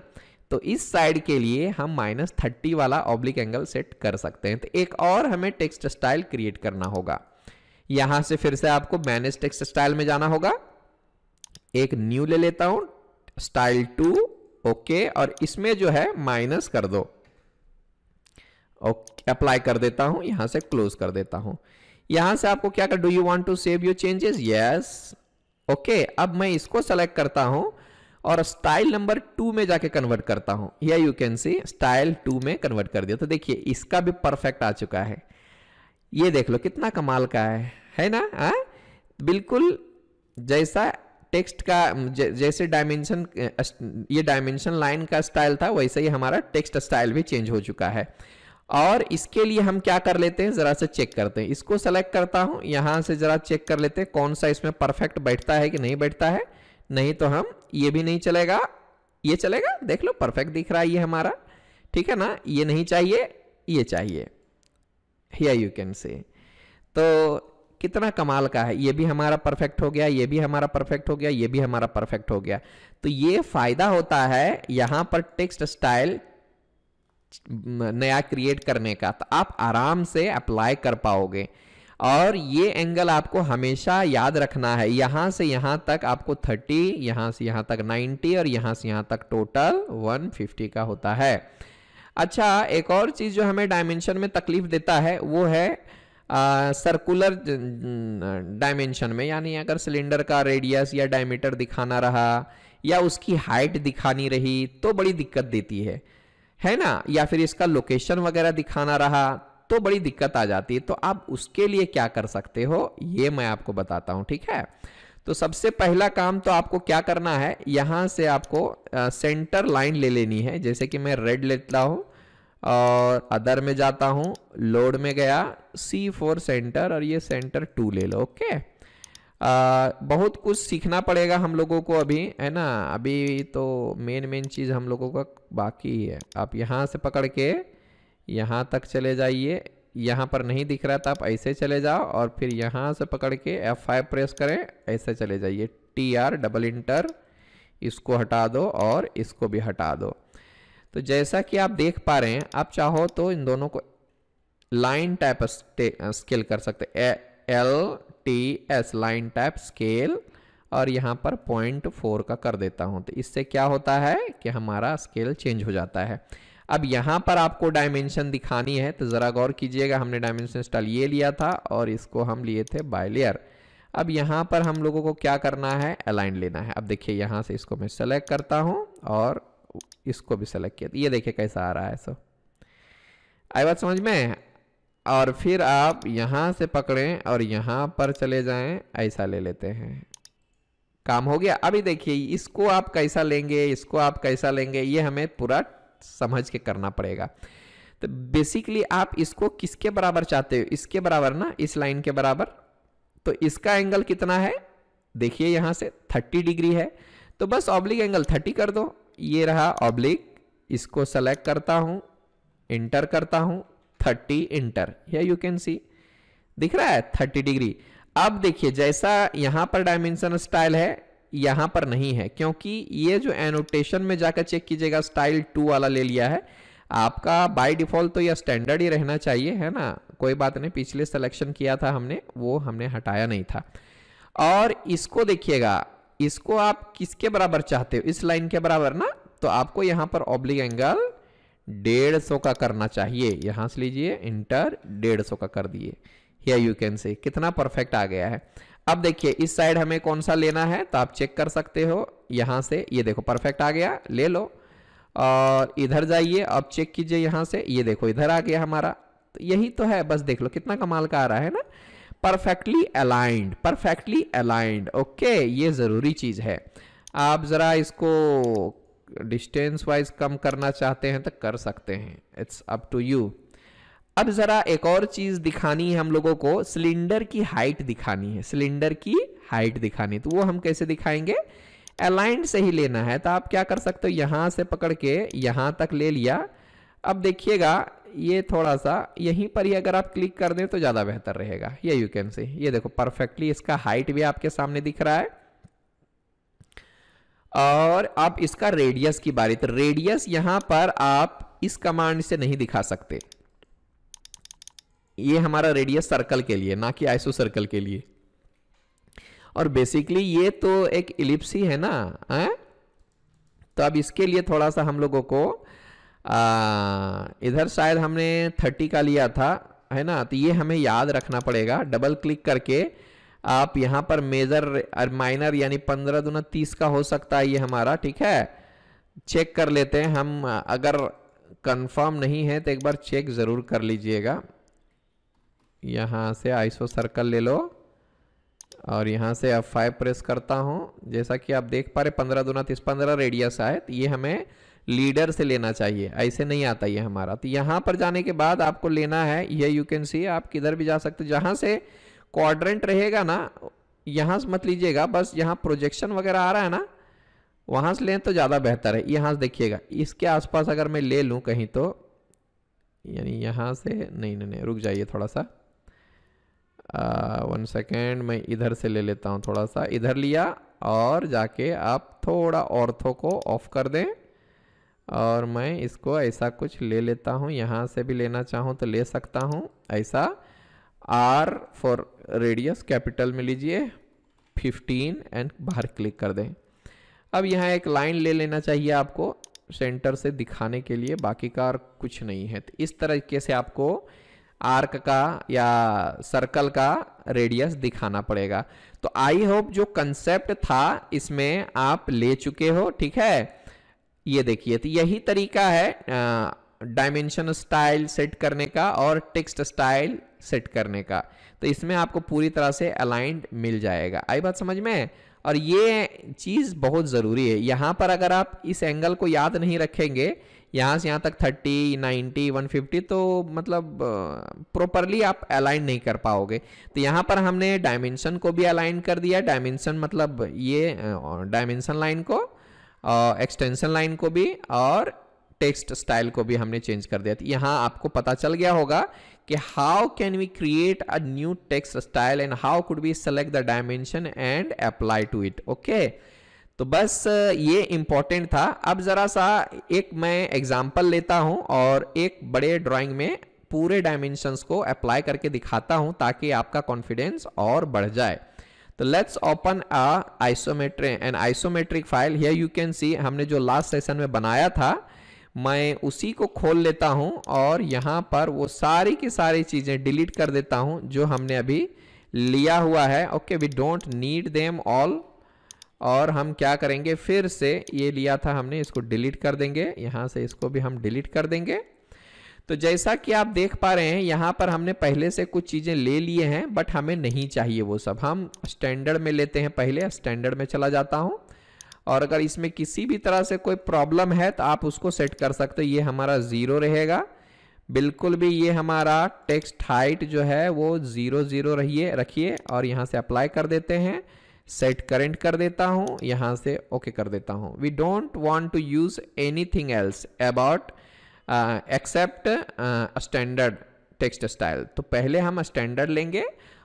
तो इस साइड के लिए हम माइनस थर्टी वाला ऑब्लिक एंगल सेट कर सकते हैं तो एक और हमें टेक्स्ट स्टाइल क्रिएट करना होगा यहां से फिर से आपको मैनेज टेक्स्ट स्टाइल में जाना होगा एक न्यू ले लेता हूं स्टाइल टू ओके और इसमें जो है माइनस कर दो ओके अप्लाई कर देता हूं यहां से क्लोज कर देता हूं यहां से आपको क्या कर do you want to save your changes yes okay अब मैं इसको सेलेक्ट करता हूं और स्टाइल नंबर टू में जाके कन्वर्ट करता हूं yeah you can see style two में कन्वर्ट कर दिया तो देखिए इसका भी परफेक्ट आ चुका है ये देख लो कितना कमाल का है है ना आ? बिल्कुल जैसा टेक्स्ट का जैसे डायमेंशन ये डायमेंशन लाइन का स्टाइल था वैसे ही हमारा टेक्स्ट स्टाइल भी चेंज हो चुका है और इसके लिए हम क्या कर लेते हैं ज़रा से चेक करते हैं इसको सेलेक्ट करता हूँ यहाँ से ज़रा चेक कर लेते हैं कौन सा इसमें परफेक्ट बैठता है कि नहीं बैठता है नहीं तो हम ये भी नहीं चलेगा ये चलेगा देख लो परफेक्ट दिख रहा है ये हमारा ठीक है ना ये नहीं चाहिए ये चाहिए हियर यू कैन से तो कितना कमाल का है ये भी हमारा परफेक्ट हो गया ये भी हमारा परफेक्ट हो गया ये भी हमारा परफेक्ट हो गया तो ये फ़ायदा होता है यहाँ पर टेक्स्ट स्टाइल नया क्रिएट करने का तो आप आराम से अप्लाई कर पाओगे और ये एंगल आपको हमेशा याद रखना है यहाँ से यहाँ तक आपको 30 यहाँ से यहाँ तक 90 और यहाँ से यहाँ तक टोटल 150 का होता है अच्छा एक और चीज़ जो हमें डायमेंशन में तकलीफ देता है वो है सर्कुलर डायमेंशन में यानी अगर सिलेंडर का रेडियस या डायमीटर दिखाना रहा या उसकी हाइट दिखानी रही तो बड़ी दिक्कत देती है है ना या फिर इसका लोकेशन वगैरह दिखाना रहा तो बड़ी दिक्कत आ जाती है तो आप उसके लिए क्या कर सकते हो ये मैं आपको बताता हूँ ठीक है तो सबसे पहला काम तो आपको क्या करना है यहाँ से आपको सेंटर लाइन ले लेनी है जैसे कि मैं रेड लेता हूँ और अदर में जाता हूँ लोड में गया सी फोर सेंटर और ये सेंटर टू ले लो ओके okay? आ, बहुत कुछ सीखना पड़ेगा हम लोगों को अभी है ना अभी तो मेन मेन चीज़ हम लोगों का बाकी है आप यहाँ से पकड़ के यहाँ तक चले जाइए यहाँ पर नहीं दिख रहा था आप ऐसे चले जाओ और फिर यहाँ से पकड़ के F5 प्रेस करें ऐसे चले जाइए टी आर डबल इंटर इसको हटा दो और इसको भी हटा दो तो जैसा कि आप देख पा रहे हैं आप चाहो तो इन दोनों को लाइन टाइप स्केल कर सकते L T S line type scale और यहाँ पर पॉइंट फोर का कर देता हूँ तो इससे क्या होता है कि हमारा स्केल चेंज हो जाता है अब यहाँ पर आपको डायमेंशन दिखानी है तो ज़रा गौर कीजिएगा हमने डायमेंशन स्टाइल ये लिया था और इसको हम लिए थे बाय लेयर अब यहाँ पर हम लोगों को क्या करना है अलाइन लेना है अब देखिए यहाँ से इसको मैं सेलेक्ट करता हूँ और इसको भी सेलेक्ट किया ये देखिए कैसा आ रहा है सो आई बात समझ में और फिर आप यहाँ से पकड़ें और यहाँ पर चले जाएं ऐसा ले लेते हैं काम हो गया अभी देखिए इसको आप कैसा लेंगे इसको आप कैसा लेंगे ये हमें पूरा समझ के करना पड़ेगा तो बेसिकली आप इसको किसके बराबर चाहते हो इसके बराबर ना इस लाइन के बराबर तो इसका एंगल कितना है देखिए यहाँ से 30 डिग्री है तो बस ऑब्लिक एंगल 30 कर दो ये रहा ऑब्लिक इसको सेलेक्ट करता हूँ इंटर करता हूँ thirty enter yeah you can see दिख रहा है थर्टी डिग्री अब देखिए जैसा यहां पर डायमेंशन स्टाइल है यहां पर नहीं है क्योंकि ये जो एनोटेशन में जाकर चेक कीजिएगा स्टाइल टू वाला ले लिया है आपका बाय डिफॉल्ट तो यह स्टैंडर्ड ही रहना चाहिए है ना कोई बात नहीं पिछले सिलेक्शन किया था हमने वो हमने हटाया नहीं था और इसको देखिएगा इसको आप किसके बराबर चाहते हो इस लाइन के बराबर ना तो आपको यहां पर ऑब्लिक एंगल डेढ़ सौ का करना चाहिए यहाँ से लीजिए इंटर डेढ़ सौ का कर दिए हियर यू कैन से कितना परफेक्ट आ गया है अब देखिए इस साइड हमें कौन सा लेना है तो आप चेक कर सकते हो यहाँ से ये देखो परफेक्ट आ गया ले लो और इधर जाइए अब चेक कीजिए यहाँ से ये देखो इधर आ गया हमारा तो यही तो है बस देख लो कितना कमाल का आ रहा है ना perfectly aligned perfectly aligned okay ये ज़रूरी चीज़ है आप ज़रा इसको डिस्टेंस वाइज कम करना चाहते हैं तो कर सकते हैं इट्स अप टू यू अब ज़रा एक और चीज़ दिखानी है हम लोगों को सिलेंडर की हाइट दिखानी है सिलेंडर की हाइट दिखानी तो वो हम कैसे दिखाएंगे अलाइंट से ही लेना है तो आप क्या कर सकते हो यहाँ से पकड़ के यहाँ तक ले लिया अब देखिएगा ये थोड़ा सा यहीं पर ही अगर आप क्लिक कर दें तो ज़्यादा बेहतर रहेगा ये यू कैन से ये देखो परफेक्टली इसका हाइट भी आपके सामने दिख रहा है और आप इसका रेडियस की बारी तो रेडियस यहां पर आप इस कमांड से नहीं दिखा सकते ये हमारा रेडियस सर्कल के लिए ना कि आइसो सर्कल के लिए और बेसिकली ये तो एक इलिप्स ही है ना है? हाँ? तो अब इसके लिए थोड़ा सा हम लोगों को आ, इधर शायद हमने थर्टी का लिया था है ना तो ये हमें याद रखना पड़ेगा डबल क्लिक करके आप यहां पर मेजर और माइनर यानी पंद्रह दुना तीस का हो सकता है ये हमारा ठीक है चेक कर लेते हैं हम अगर कंफर्म नहीं है तो एक बार चेक ज़रूर कर लीजिएगा यहां से आइसो सर्कल ले लो और यहां से अब फाइव प्रेस करता हूँ जैसा कि आप देख पा रहे पंद्रह दुना तीस पंद्रह रेडियस आए तो ये हमें लीडर से लेना चाहिए ऐसे नहीं आता ये हमारा तो यहां पर जाने के बाद आपको लेना है ये यू कैन सी आप किधर भी जा सकते जहां से क्वाड्रेंट रहेगा ना यहाँ से मत लीजिएगा बस यहाँ प्रोजेक्शन वगैरह आ रहा है ना वहाँ से लें तो ज़्यादा बेहतर है यहाँ से देखिएगा इसके आसपास अगर मैं ले लूँ कहीं तो यानी यहाँ से नहीं नहीं नहीं रुक जाइए थोड़ा सा वन सेकेंड मैं इधर से ले लेता हूँ थोड़ा सा इधर लिया और जाके आप थोड़ा औरतों को ऑफ कर दें और मैं इसको ऐसा कुछ ले लेता हूँ यहाँ से भी लेना चाहूँ तो ले सकता हूँ ऐसा आर फॉर रेडियस कैपिटल में लीजिए 15 एंड बाहर क्लिक कर दें अब यहाँ एक लाइन ले लेना चाहिए आपको सेंटर से दिखाने के लिए बाकी का कुछ नहीं है तो इस तरीके से आपको आर्क का या सर्कल का रेडियस दिखाना पड़ेगा तो आई होप जो कंसेप्ट था इसमें आप ले चुके हो ठीक है ये देखिए तो यही तरीका है डायमेंशन स्टाइल सेट करने का और टेक्स्ट स्टाइल सेट करने का तो इसमें आपको पूरी तरह से अलाइंड मिल जाएगा आई बात समझ में और ये चीज़ बहुत ज़रूरी है यहाँ पर अगर आप इस एंगल को याद नहीं रखेंगे यहाँ से यहाँ तक 30, 90, 150 तो मतलब प्रॉपरली आप अलाइन नहीं कर पाओगे तो यहाँ पर हमने डायमेंशन को भी अलाइन कर दिया डायमेंशन मतलब ये डायमेंशन लाइन को एक्सटेंशन लाइन को भी और टेक्स्ट स्टाइल को भी हमने चेंज कर दिया तो यहाँ आपको पता चल गया होगा कि how can we create a new text style and how could we select the dimension and apply to it okay तो बस ये इंपॉर्टेंट था अब ज़रा सा एक मैं एग्जाम्पल लेता हूं और एक बड़े ड्राइंग में पूरे डायमेंशंस को अप्लाई करके दिखाता हूं ताकि आपका कॉन्फिडेंस और बढ़ जाए तो let's open a isometric and isometric file here you can see हमने जो लास्ट सेशन में बनाया था मैं उसी को खोल लेता हूँ और यहाँ पर वो सारी की सारी चीज़ें डिलीट कर देता हूँ जो हमने अभी लिया हुआ है okay we don't need them all और हम क्या करेंगे फिर से ये लिया था हमने इसको डिलीट कर देंगे यहाँ से इसको भी हम डिलीट कर देंगे तो जैसा कि आप देख पा रहे हैं यहाँ पर हमने पहले से कुछ चीज़ें ले लिए हैं बट हमें नहीं चाहिए वो सब हम स्टैंडर्ड में लेते हैं पहले स्टैंडर्ड में चला जाता हूँ और अगर इसमें किसी भी तरह से कोई प्रॉब्लम है तो आप उसको सेट कर सकते हो ये हमारा ज़ीरो रहेगा बिल्कुल भी ये हमारा टेक्स्ट हाइट जो है वो ज़ीरो ज़ीरो रहिए रखिए और यहाँ से अप्लाई कर देते हैं सेट करेंट कर देता हूँ यहाँ से ओके okay कर देता हूँ we don't want to use anything else about except standard text style तो पहले हम स्टैंडर्ड लेंगे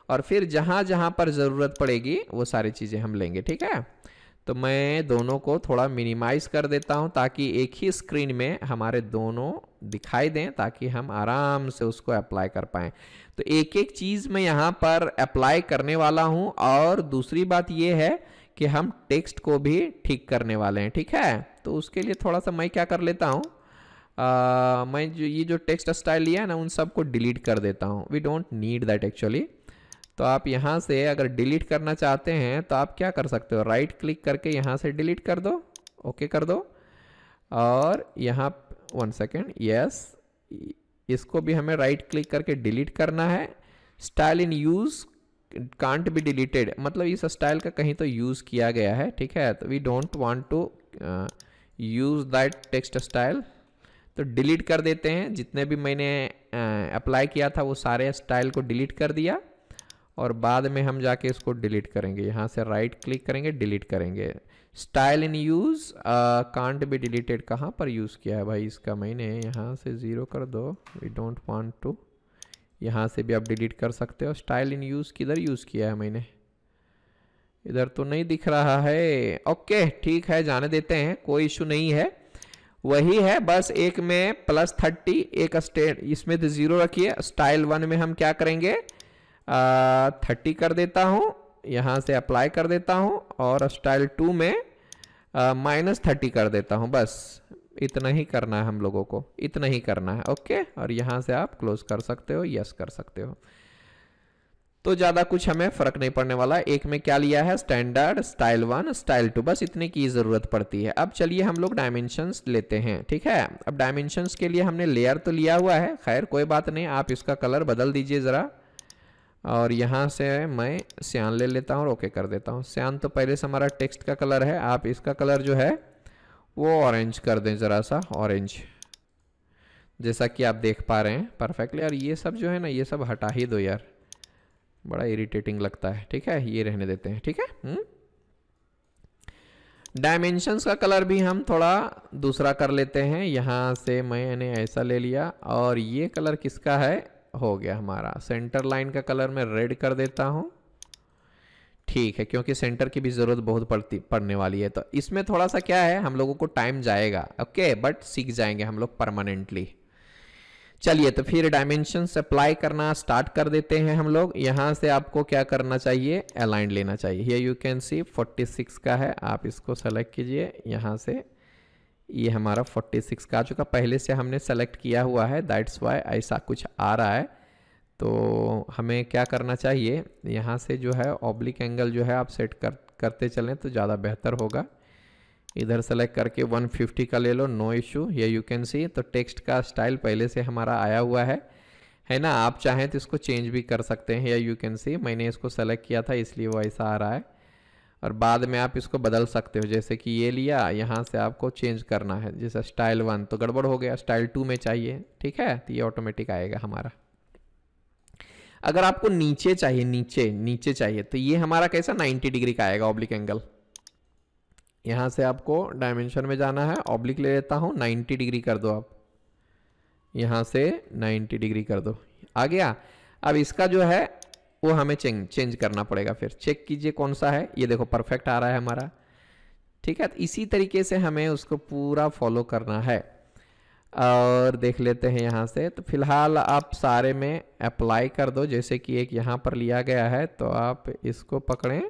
और फिर जहाँ जहाँ पर ज़रूरत पड़ेगी वो सारी चीज़ें हम लेंगे ठीक है तो मैं दोनों को थोड़ा मिनिमाइज़ कर देता हूँ ताकि एक ही स्क्रीन में हमारे दोनों दिखाई दें ताकि हम आराम से उसको अप्लाई कर पाएँ तो एक एक चीज़ मैं यहाँ पर अप्लाई करने वाला हूँ और दूसरी बात ये है कि हम टेक्स्ट को भी ठीक करने वाले हैं ठीक है तो उसके लिए थोड़ा सा मैं क्या कर लेता हूँ मैं जो ये जो टेक्स्ट स्टाइल लिया है ना उन सबको डिलीट कर देता हूँ we don't need that actually तो आप यहाँ से अगर डिलीट करना चाहते हैं तो आप क्या कर सकते हो राइट क्लिक करके यहाँ से डिलीट कर दो ओके कर दो और यहाँ वन सेकेंड यस इसको भी हमें राइट क्लिक करके डिलीट करना है style in use can't be deleted मतलब इस स्टाइल का कहीं तो यूज़ किया गया है ठीक है तो we don't want to use that text style तो डिलीट कर देते हैं जितने भी मैंने अप्लाई uh, किया था वो सारे स्टाइल को डिलीट कर दिया और बाद में हम जाके इसको डिलीट करेंगे यहाँ से राइट क्लिक करेंगे डिलीट करेंगे style in use can't be deleted कहाँ पर यूज़ किया है भाई इसका मैंने यहाँ से ज़ीरो कर दो वी डोंट वांट टू यहाँ से भी आप डिलीट कर सकते हो स्टाइल इन यूज़ किधर यूज़ किया है मैंने इधर तो नहीं दिख रहा है ओके ठीक है जाने देते हैं कोई इशू नहीं है वही है बस एक में प्लस थर्टी एक स्टेट इसमें तो ज़ीरो रखिए स्टाइल वन में हम क्या करेंगे थर्टी कर देता हूँ यहाँ से अप्लाई कर देता हूँ और स्टाइल टू में माइनस थर्टी कर देता हूँ बस इतना ही करना है हम लोगों को इतना ही करना है ओके और यहाँ से आप क्लोज कर सकते हो यस कर सकते हो तो ज़्यादा कुछ हमें फ़र्क नहीं पड़ने वाला एक में क्या लिया है standard style one style two बस इतने की ज़रूरत पड़ती है अब चलिए हम लोग डायमेंशंस लेते हैं ठीक है अब डायमेंशंस के लिए हमने लेयर तो लिया हुआ है खैर कोई बात नहीं आप इसका कलर बदल दीजिए ज़रा और यहाँ से मैं सियान ले लेता हूँ और ओके कर देता हूँ सियान तो पहले से हमारा टेक्स्ट का कलर है आप इसका कलर जो है वो ऑरेंज कर दें ज़रा सा ऑरेंज जैसा कि आप देख पा रहे हैं परफेक्टली और ये सब जो है ना ये सब हटा ही दो यार बड़ा इरिटेटिंग लगता है ठीक है ये रहने देते हैं ठीक है डायमेंशंस हम्म। का कलर भी हम थोड़ा दूसरा कर लेते हैं यहाँ से मैंने ऐसा ले लिया और ये कलर किसका है हो गया हमारा सेंटर लाइन का कलर मैं रेड कर देता हूँ ठीक है क्योंकि सेंटर की भी ज़रूरत बहुत पड़ती पड़ने वाली है तो इसमें थोड़ा सा क्या है हम लोगों को टाइम जाएगा ओके बट सीख जाएंगे हम लोग परमानेंटली चलिए तो फिर डायमेंशन अप्लाई करना स्टार्ट कर देते हैं हम लोग यहाँ से आपको क्या करना चाहिए अलाइन लेना चाहिए ये यू कैन सी 46 का है आप इसको सेलेक्ट कीजिए यहाँ से ये हमारा 46 का आ चुका पहले से हमने सेलेक्ट किया हुआ है दैट्स वाई ऐसा कुछ आ रहा है तो हमें क्या करना चाहिए यहाँ से जो है ऑब्लिक एंगल जो है आप सेट कर करते चलें तो ज़्यादा बेहतर होगा इधर सेलेक्ट करके 150 का ले लो no issue yeah you can see तो टेक्स्ट का स्टाइल पहले से हमारा आया हुआ है है ना आप चाहें तो इसको चेंज भी कर सकते हैं या यू कैन सी मैंने इसको सेलेक्ट किया था इसलिए वो ऐसा आ रहा है और बाद में आप इसको बदल सकते हो जैसे कि ये लिया यहाँ से आपको चेंज करना है जैसे स्टाइल वन तो गड़बड़ हो गया स्टाइल टू में चाहिए ठीक है तो ये ऑटोमेटिक आएगा हमारा अगर आपको नीचे चाहिए नीचे नीचे चाहिए तो ये हमारा कैसा 90 डिग्री का आएगा ऑब्लिक एंगल यहाँ से आपको डायमेंशन में जाना है ऑब्लिक ले लेता हूँ 90 डिग्री कर दो आप यहाँ से 90 डिग्री कर दो आ गया अब इसका जो है वो हमें चेंज चेंज करना पड़ेगा फिर चेक कीजिए कौन सा है ये देखो परफेक्ट आ रहा है हमारा ठीक है तो इसी तरीके से हमें उसको पूरा फॉलो करना है और देख लेते हैं यहाँ से तो फिलहाल आप सारे में अप्लाई कर दो जैसे कि एक यहाँ पर लिया गया है तो आप इसको पकड़ें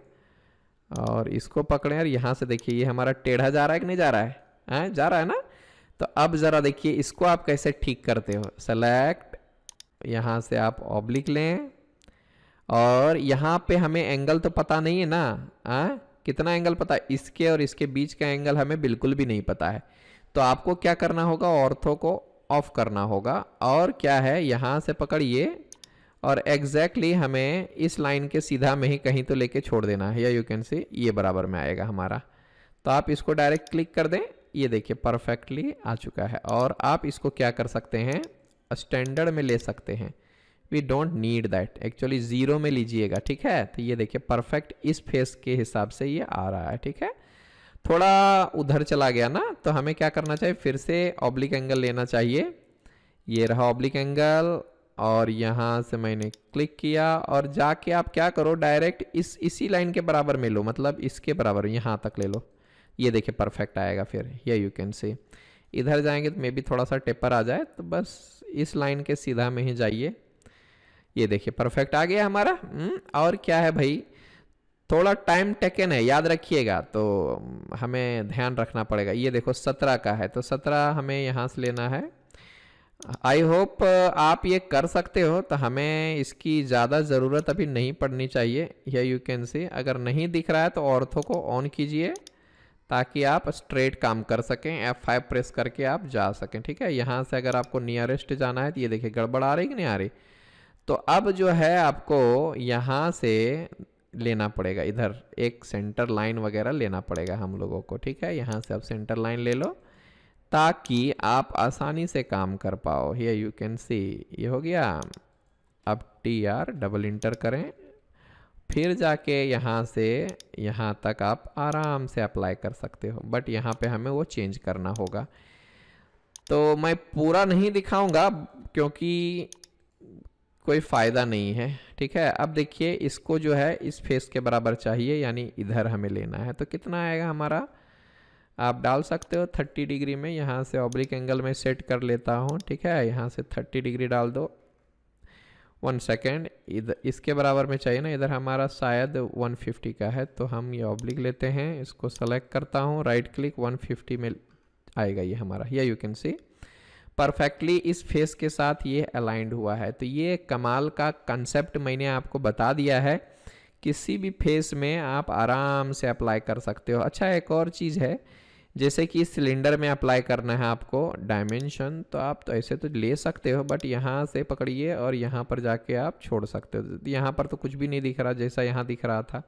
और इसको पकड़ें और यहाँ से देखिए ये हमारा टेढ़ा जा रहा है कि नहीं जा रहा है हैं हाँ, जा रहा है ना तो अब ज़रा देखिए इसको आप कैसे ठीक करते हो सेलेक्ट यहाँ से आप ऑब्लिक लें और यहाँ पे हमें एंगल तो पता नहीं है ना आ? कितना एंगल पता है इसके और इसके बीच का एंगल हमें बिल्कुल भी नहीं पता है तो आपको क्या करना होगा ऑर्थो को ऑफ करना होगा और क्या है यहाँ से पकड़िए और एग्जैक्टली exactly हमें इस लाइन के सीधा में ही कहीं तो लेके छोड़ देना है या यू कैन सी ये बराबर में आएगा हमारा तो आप इसको डायरेक्ट क्लिक कर दें ये देखिए परफेक्टली आ चुका है और आप इसको क्या कर सकते हैं स्टैंडर्ड में ले सकते हैं we don't need that actually zero में लीजिएगा ठीक है तो ये देखिए परफेक्ट इस फेस के हिसाब से ये आ रहा है ठीक है थोड़ा उधर चला गया ना तो हमें क्या करना चाहिए फिर से ऑब्लिक एंगल लेना चाहिए ये रहा ऑब्लिक एंगल और यहाँ से मैंने क्लिक किया और जाके आप क्या करो डायरेक्ट इस इसी लाइन के बराबर में लो मतलब इसके बराबर यहाँ तक ले लो ये देखिए परफेक्ट आएगा फिर ये यू कैन से इधर जाएंगे तो मे बी थोड़ा सा टेपर आ जाए तो बस इस लाइन के सीधा में ही जाइए ये देखिए परफेक्ट आ गया हमारा हम्म, और क्या है भाई थोड़ा टाइम टेकन है याद रखिएगा तो हमें ध्यान रखना पड़ेगा ये देखो सत्रह का है तो सत्रह हमें यहाँ से लेना है आई होप uh, आप ये कर सकते हो तो हमें इसकी ज़्यादा ज़रूरत अभी नहीं पड़नी चाहिए या यू कैन सी अगर नहीं दिख रहा है तो औरतों को ऑन कीजिए ताकि आप स्ट्रेट काम कर सकें एफ फाइव प्रेस करके आप जा सकें ठीक है यहाँ से अगर आपको नियरेस्ट जाना है तो ये देखिए गड़बड़ आ रही कि नहीं आ रही तो अब जो है आपको यहाँ से लेना पड़ेगा इधर एक सेंटर लाइन वगैरह लेना पड़ेगा हम लोगों को ठीक है यहाँ से आप सेंटर लाइन ले लो ताकि आप आसानी से काम कर पाओ ये यू कैन सी ये हो गया अब टी आर डबल इंटर करें फिर जाके यहाँ से यहाँ तक आप आराम से अप्लाई कर सकते हो बट यहाँ पे हमें वो चेंज करना होगा तो मैं पूरा नहीं दिखाऊंगा क्योंकि कोई फ़ायदा नहीं है ठीक है अब देखिए इसको जो है इस फेस के बराबर चाहिए यानी इधर हमें लेना है तो कितना आएगा हमारा आप डाल सकते हो 30 डिग्री में यहाँ से ऑब्लिक एंगल में सेट कर लेता हूँ ठीक है यहाँ से 30 डिग्री डाल दो वन सेकेंड इधर इसके बराबर में चाहिए ना इधर हमारा शायद 150 का है तो हम ये ऑब्लिक लेते हैं इसको सेलेक्ट करता हूँ राइट क्लिक 150 में आएगा ये हमारा yeah you can see perfectly इस फेस के साथ ये अलाइंड हुआ है तो ये कमाल का कंसेप्ट मैंने आपको बता दिया है किसी भी फेस में आप आराम से अप्लाई कर सकते हो अच्छा एक और चीज़ है जैसे कि सिलेंडर में अप्लाई करना है आपको डायमेंशन तो आप तो ऐसे तो ले सकते हो बट यहाँ से पकड़िए और यहाँ पर जाके आप छोड़ सकते हो यहाँ पर तो कुछ भी नहीं दिख रहा जैसा यहाँ दिख रहा था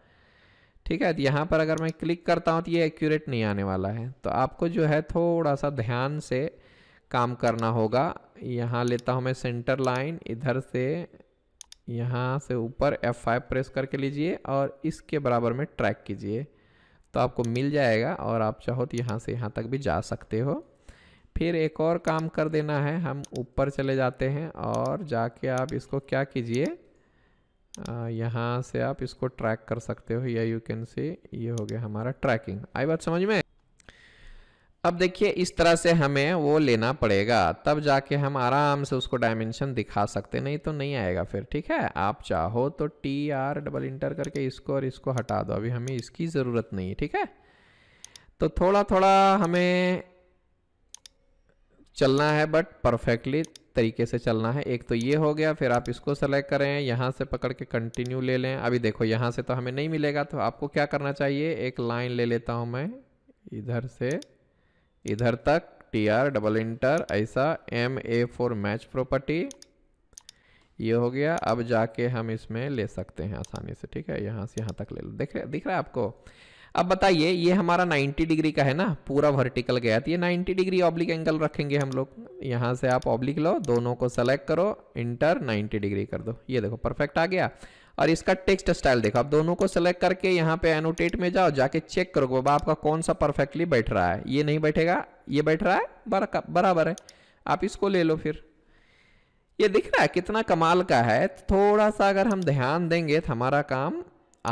ठीक है यहाँ पर अगर मैं क्लिक करता हूँ तो ये एक्यूरेट नहीं आने वाला है तो आपको जो है थोड़ा सा ध्यान से काम करना होगा यहाँ लेता हूँ मैं सेंटर लाइन इधर से यहाँ से ऊपर F5 प्रेस करके लीजिए और इसके बराबर में ट्रैक कीजिए तो आपको मिल जाएगा और आप चाहो तो यहाँ से यहाँ तक भी जा सकते हो फिर एक और काम कर देना है हम ऊपर चले जाते हैं और जाके आप इसको क्या कीजिए यहाँ से आप इसको ट्रैक कर सकते हो या यू कैन सी ये हो गया हमारा ट्रैकिंग आई बात समझ में अब देखिए इस तरह से हमें वो लेना पड़ेगा तब जाके हम आराम से उसको डायमेंशन दिखा सकते नहीं तो नहीं आएगा फिर ठीक है आप चाहो तो टी आर डबल इंटर करके इसको और इसको हटा दो अभी हमें इसकी ज़रूरत नहीं ठीक है तो थोड़ा थोड़ा हमें चलना है बट परफेक्टली तरीके से चलना है एक तो ये हो गया फिर आप इसको सेलेक्ट करें यहाँ से पकड़ के कंटिन्यू ले लें अभी देखो यहाँ से तो हमें नहीं मिलेगा तो आपको क्या करना चाहिए एक लाइन ले लेता हूँ मैं इधर से इधर तक टी आर डबल इंटर ऐसा M A for match property ये हो गया अब जाके हम इसमें ले सकते हैं आसानी से ठीक है यहाँ से यहाँ तक ले लो देख रहे दिख रहा है आपको अब बताइए ये हमारा 90 डिग्री का है ना पूरा वर्टिकल गया तो ये 90 डिग्री ऑब्लिक एंगल रखेंगे हम लोग यहाँ से आप ऑब्लिक लो दोनों को सेलेक्ट करो इंटर 90 डिग्री कर दो ये देखो परफेक्ट आ गया और इसका टेक्स्ट स्टाइल देखो आप दोनों को सेलेक्ट करके यहाँ पे एनोटेट में जाओ जाके चेक करो बाबा आपका कौन सा परफेक्टली बैठ रहा है ये नहीं बैठेगा ये बैठ रहा है बराबर है आप इसको ले लो फिर ये दिख रहा है कितना कमाल का है थोड़ा सा अगर हम ध्यान देंगे तो हमारा काम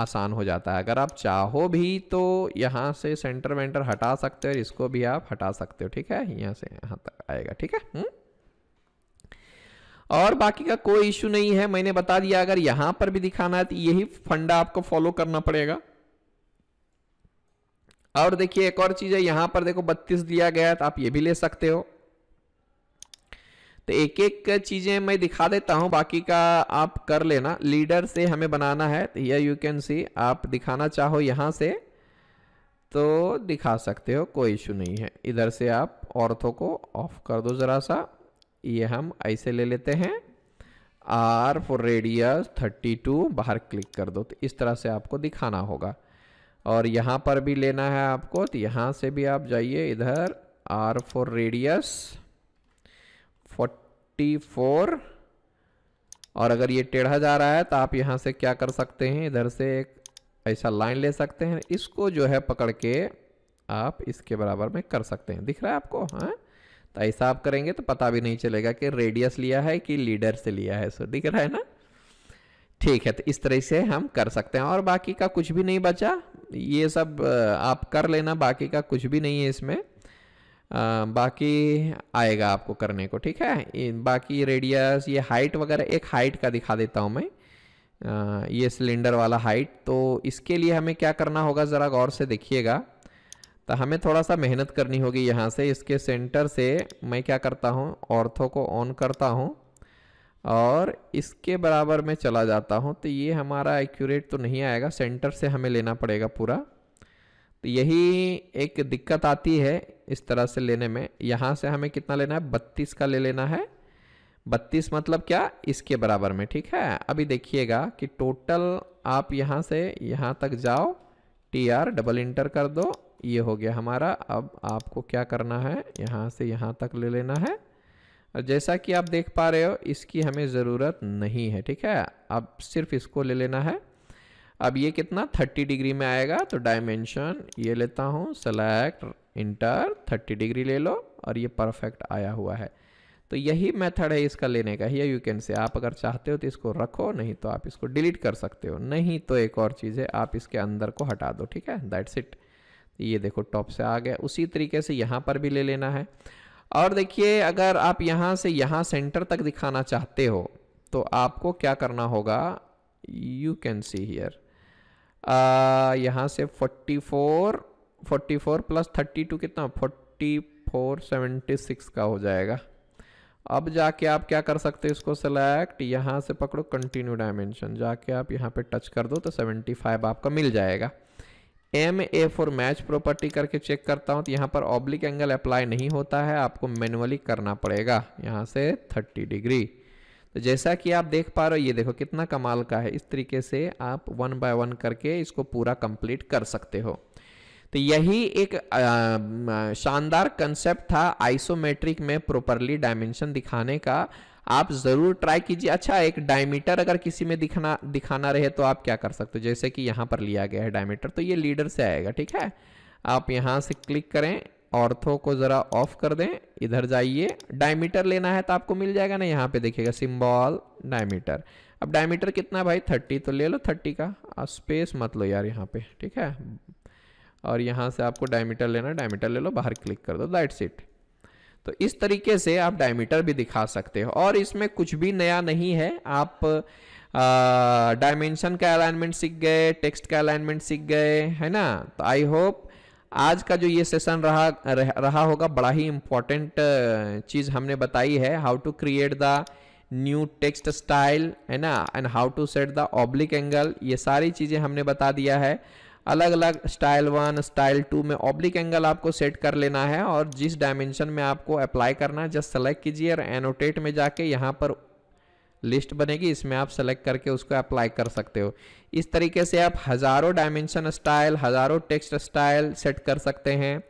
आसान हो जाता है अगर आप चाहो भी तो यहाँ से सेंटर वेंटर हटा सकते हो और इसको भी आप हटा सकते हो ठीक है यहाँ से यहाँ तक आएगा ठीक है हुँ? हम्म? और बाकी का कोई इश्यू नहीं है मैंने बता दिया अगर यहां पर भी दिखाना है तो यही फंडा आपको फॉलो करना पड़ेगा और देखिए एक और चीज है यहां पर देखो 32 दिया गया है तो आप ये भी ले सकते हो तो एक एक चीजें मैं दिखा देता हूं बाकी का आप कर लेना लीडर से हमें बनाना है तो यह यू कैन सी आप दिखाना चाहो यहां से तो दिखा सकते हो कोई इशू नहीं है इधर से आप औरतों को ऑफ कर दो जरा सा ये हम ऐसे ले लेते हैं आर फॉर रेडियस 32 बाहर क्लिक कर दो तो इस तरह से आपको दिखाना होगा और यहाँ पर भी लेना है आपको तो यहाँ से भी आप जाइए इधर आर फॉर रेडियस 44 और अगर ये टेढ़ा जा रहा है तो आप यहाँ से क्या कर सकते हैं इधर से एक ऐसा लाइन ले सकते हैं इसको जो है पकड़ के आप इसके बराबर में कर सकते हैं दिख रहा है आपको हाँ तो ऐसा आप करेंगे तो पता भी नहीं चलेगा कि रेडियस लिया है कि लीडर से लिया है सो दिख रहा है ना ठीक है तो इस तरह से हम कर सकते हैं और बाकी का कुछ भी नहीं बचा ये सब आप कर लेना बाकी का कुछ भी नहीं है इसमें आ, बाकी आएगा आपको करने को ठीक है बाकी रेडियस ये हाइट वगैरह एक हाइट का दिखा देता हूँ मैं आ, ये सिलेंडर वाला हाइट तो इसके लिए हमें क्या करना होगा ज़रा गौर से देखिएगा तो हमें थोड़ा सा मेहनत करनी होगी यहाँ से इसके सेंटर से मैं क्या करता हूँ औरतों को ऑन करता हूँ और इसके बराबर में चला जाता हूँ तो ये हमारा एक्यूरेट तो नहीं आएगा सेंटर से हमें लेना पड़ेगा पूरा तो यही एक दिक्कत आती है इस तरह से लेने में यहाँ से हमें कितना लेना है बत्तीस का ले लेना है बत्तीस मतलब क्या इसके बराबर में ठीक है अभी देखिएगा कि टोटल आप यहाँ से यहाँ तक जाओ टी आर डबल इंटर कर दो ये हो गया हमारा अब आपको क्या करना है यहाँ से यहाँ तक ले लेना है और जैसा कि आप देख पा रहे हो इसकी हमें ज़रूरत नहीं है ठीक है अब सिर्फ इसको ले लेना है अब ये कितना 30 डिग्री में आएगा तो डायमेंशन ये लेता हूँ सेलेक्ट इंटर 30 डिग्री ले लो और ये परफेक्ट आया हुआ है तो यही मेथड है इसका लेने का ये यू कैन से आप अगर चाहते हो तो इसको रखो नहीं तो आप इसको डिलीट कर सकते हो नहीं तो एक और चीज़ है आप इसके अंदर को हटा दो ठीक है दैट्स इट ये देखो टॉप से आ गया उसी तरीके से यहाँ पर भी ले लेना है और देखिए अगर आप यहाँ से यहाँ सेंटर तक दिखाना चाहते हो तो आपको क्या करना होगा यू कैन सी हियर यहाँ से 44 44 प्लस 32 कितना 44 76 का हो जाएगा अब जाके आप क्या कर सकते हैं इसको सेलेक्ट यहाँ से पकड़ो कंटिन्यू डायमेंशन जाके आप यहाँ पे टच कर दो तो 75 आपका मिल जाएगा M A for match property करके चेक करता हूं तो यहां पर ऑब्लिक एंगल अप्लाई नहीं होता है आपको मैनुअली करना पड़ेगा यहां से 30 डिग्री तो जैसा कि आप देख पा रहे हो ये देखो कितना कमाल का है इस तरीके से आप वन बाय वन करके इसको पूरा कंप्लीट कर सकते हो तो यही एक शानदार कंसेप्ट था आइसोमेट्रिक में प्रॉपरली डायमेंशन दिखाने का आप ज़रूर ट्राई कीजिए अच्छा एक डायमीटर अगर किसी में दिखाना दिखाना रहे तो आप क्या कर सकते हो जैसे कि यहाँ पर लिया गया है डायमीटर तो ये लीडर से आएगा ठीक है आप यहाँ से क्लिक करें ऑर्थो को ज़रा ऑफ कर दें इधर जाइए डायमीटर लेना है तो आपको मिल जाएगा ना यहाँ पे देखिएगा सिम्बॉल डायमीटर अब डायमीटर कितना भाई थर्टी तो ले लो थर्टी का स्पेस मत लो यार यहाँ पे ठीक है और यहाँ से आपको डायमीटर लेना डायमीटर ले लो बाहर क्लिक कर दो दैट्स इट तो इस तरीके से आप डायमीटर भी दिखा सकते हो और इसमें कुछ भी नया नहीं है आप डायमेंशन का अलाइनमेंट सीख गए टेक्स्ट का अलाइनमेंट सीख गए है ना तो आई होप आज का जो ये सेशन रहा रह, रहा होगा बड़ा ही इम्पोर्टेंट चीज़ हमने बताई है how to create the new text style है ना and how to set the oblique angle ये सारी चीज़ें हमने बता दिया है अलग अलग स्टाइल वन स्टाइल टू में ऑब्लिक एंगल आपको सेट कर लेना है और जिस डायमेंशन में आपको अप्लाई करना है जस्ट सेलेक्ट कीजिए और एनोटेट में जाके यहाँ पर लिस्ट बनेगी इसमें आप सेलेक्ट करके उसको अप्लाई कर सकते हो इस तरीके से आप हज़ारों डायमेंशन स्टाइल हज़ारों टेक्स्ट स्टाइल सेट कर सकते हैं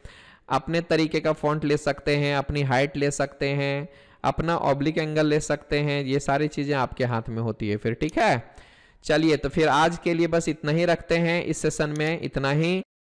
अपने तरीके का फॉन्ट ले सकते हैं अपनी हाइट ले सकते हैं अपना ऑब्लिक एंगल ले सकते हैं ये सारी चीज़ें आपके हाथ में होती है फिर ठीक है चलिए तो फिर आज के लिए बस इतना ही रखते हैं इस सेशन में इतना ही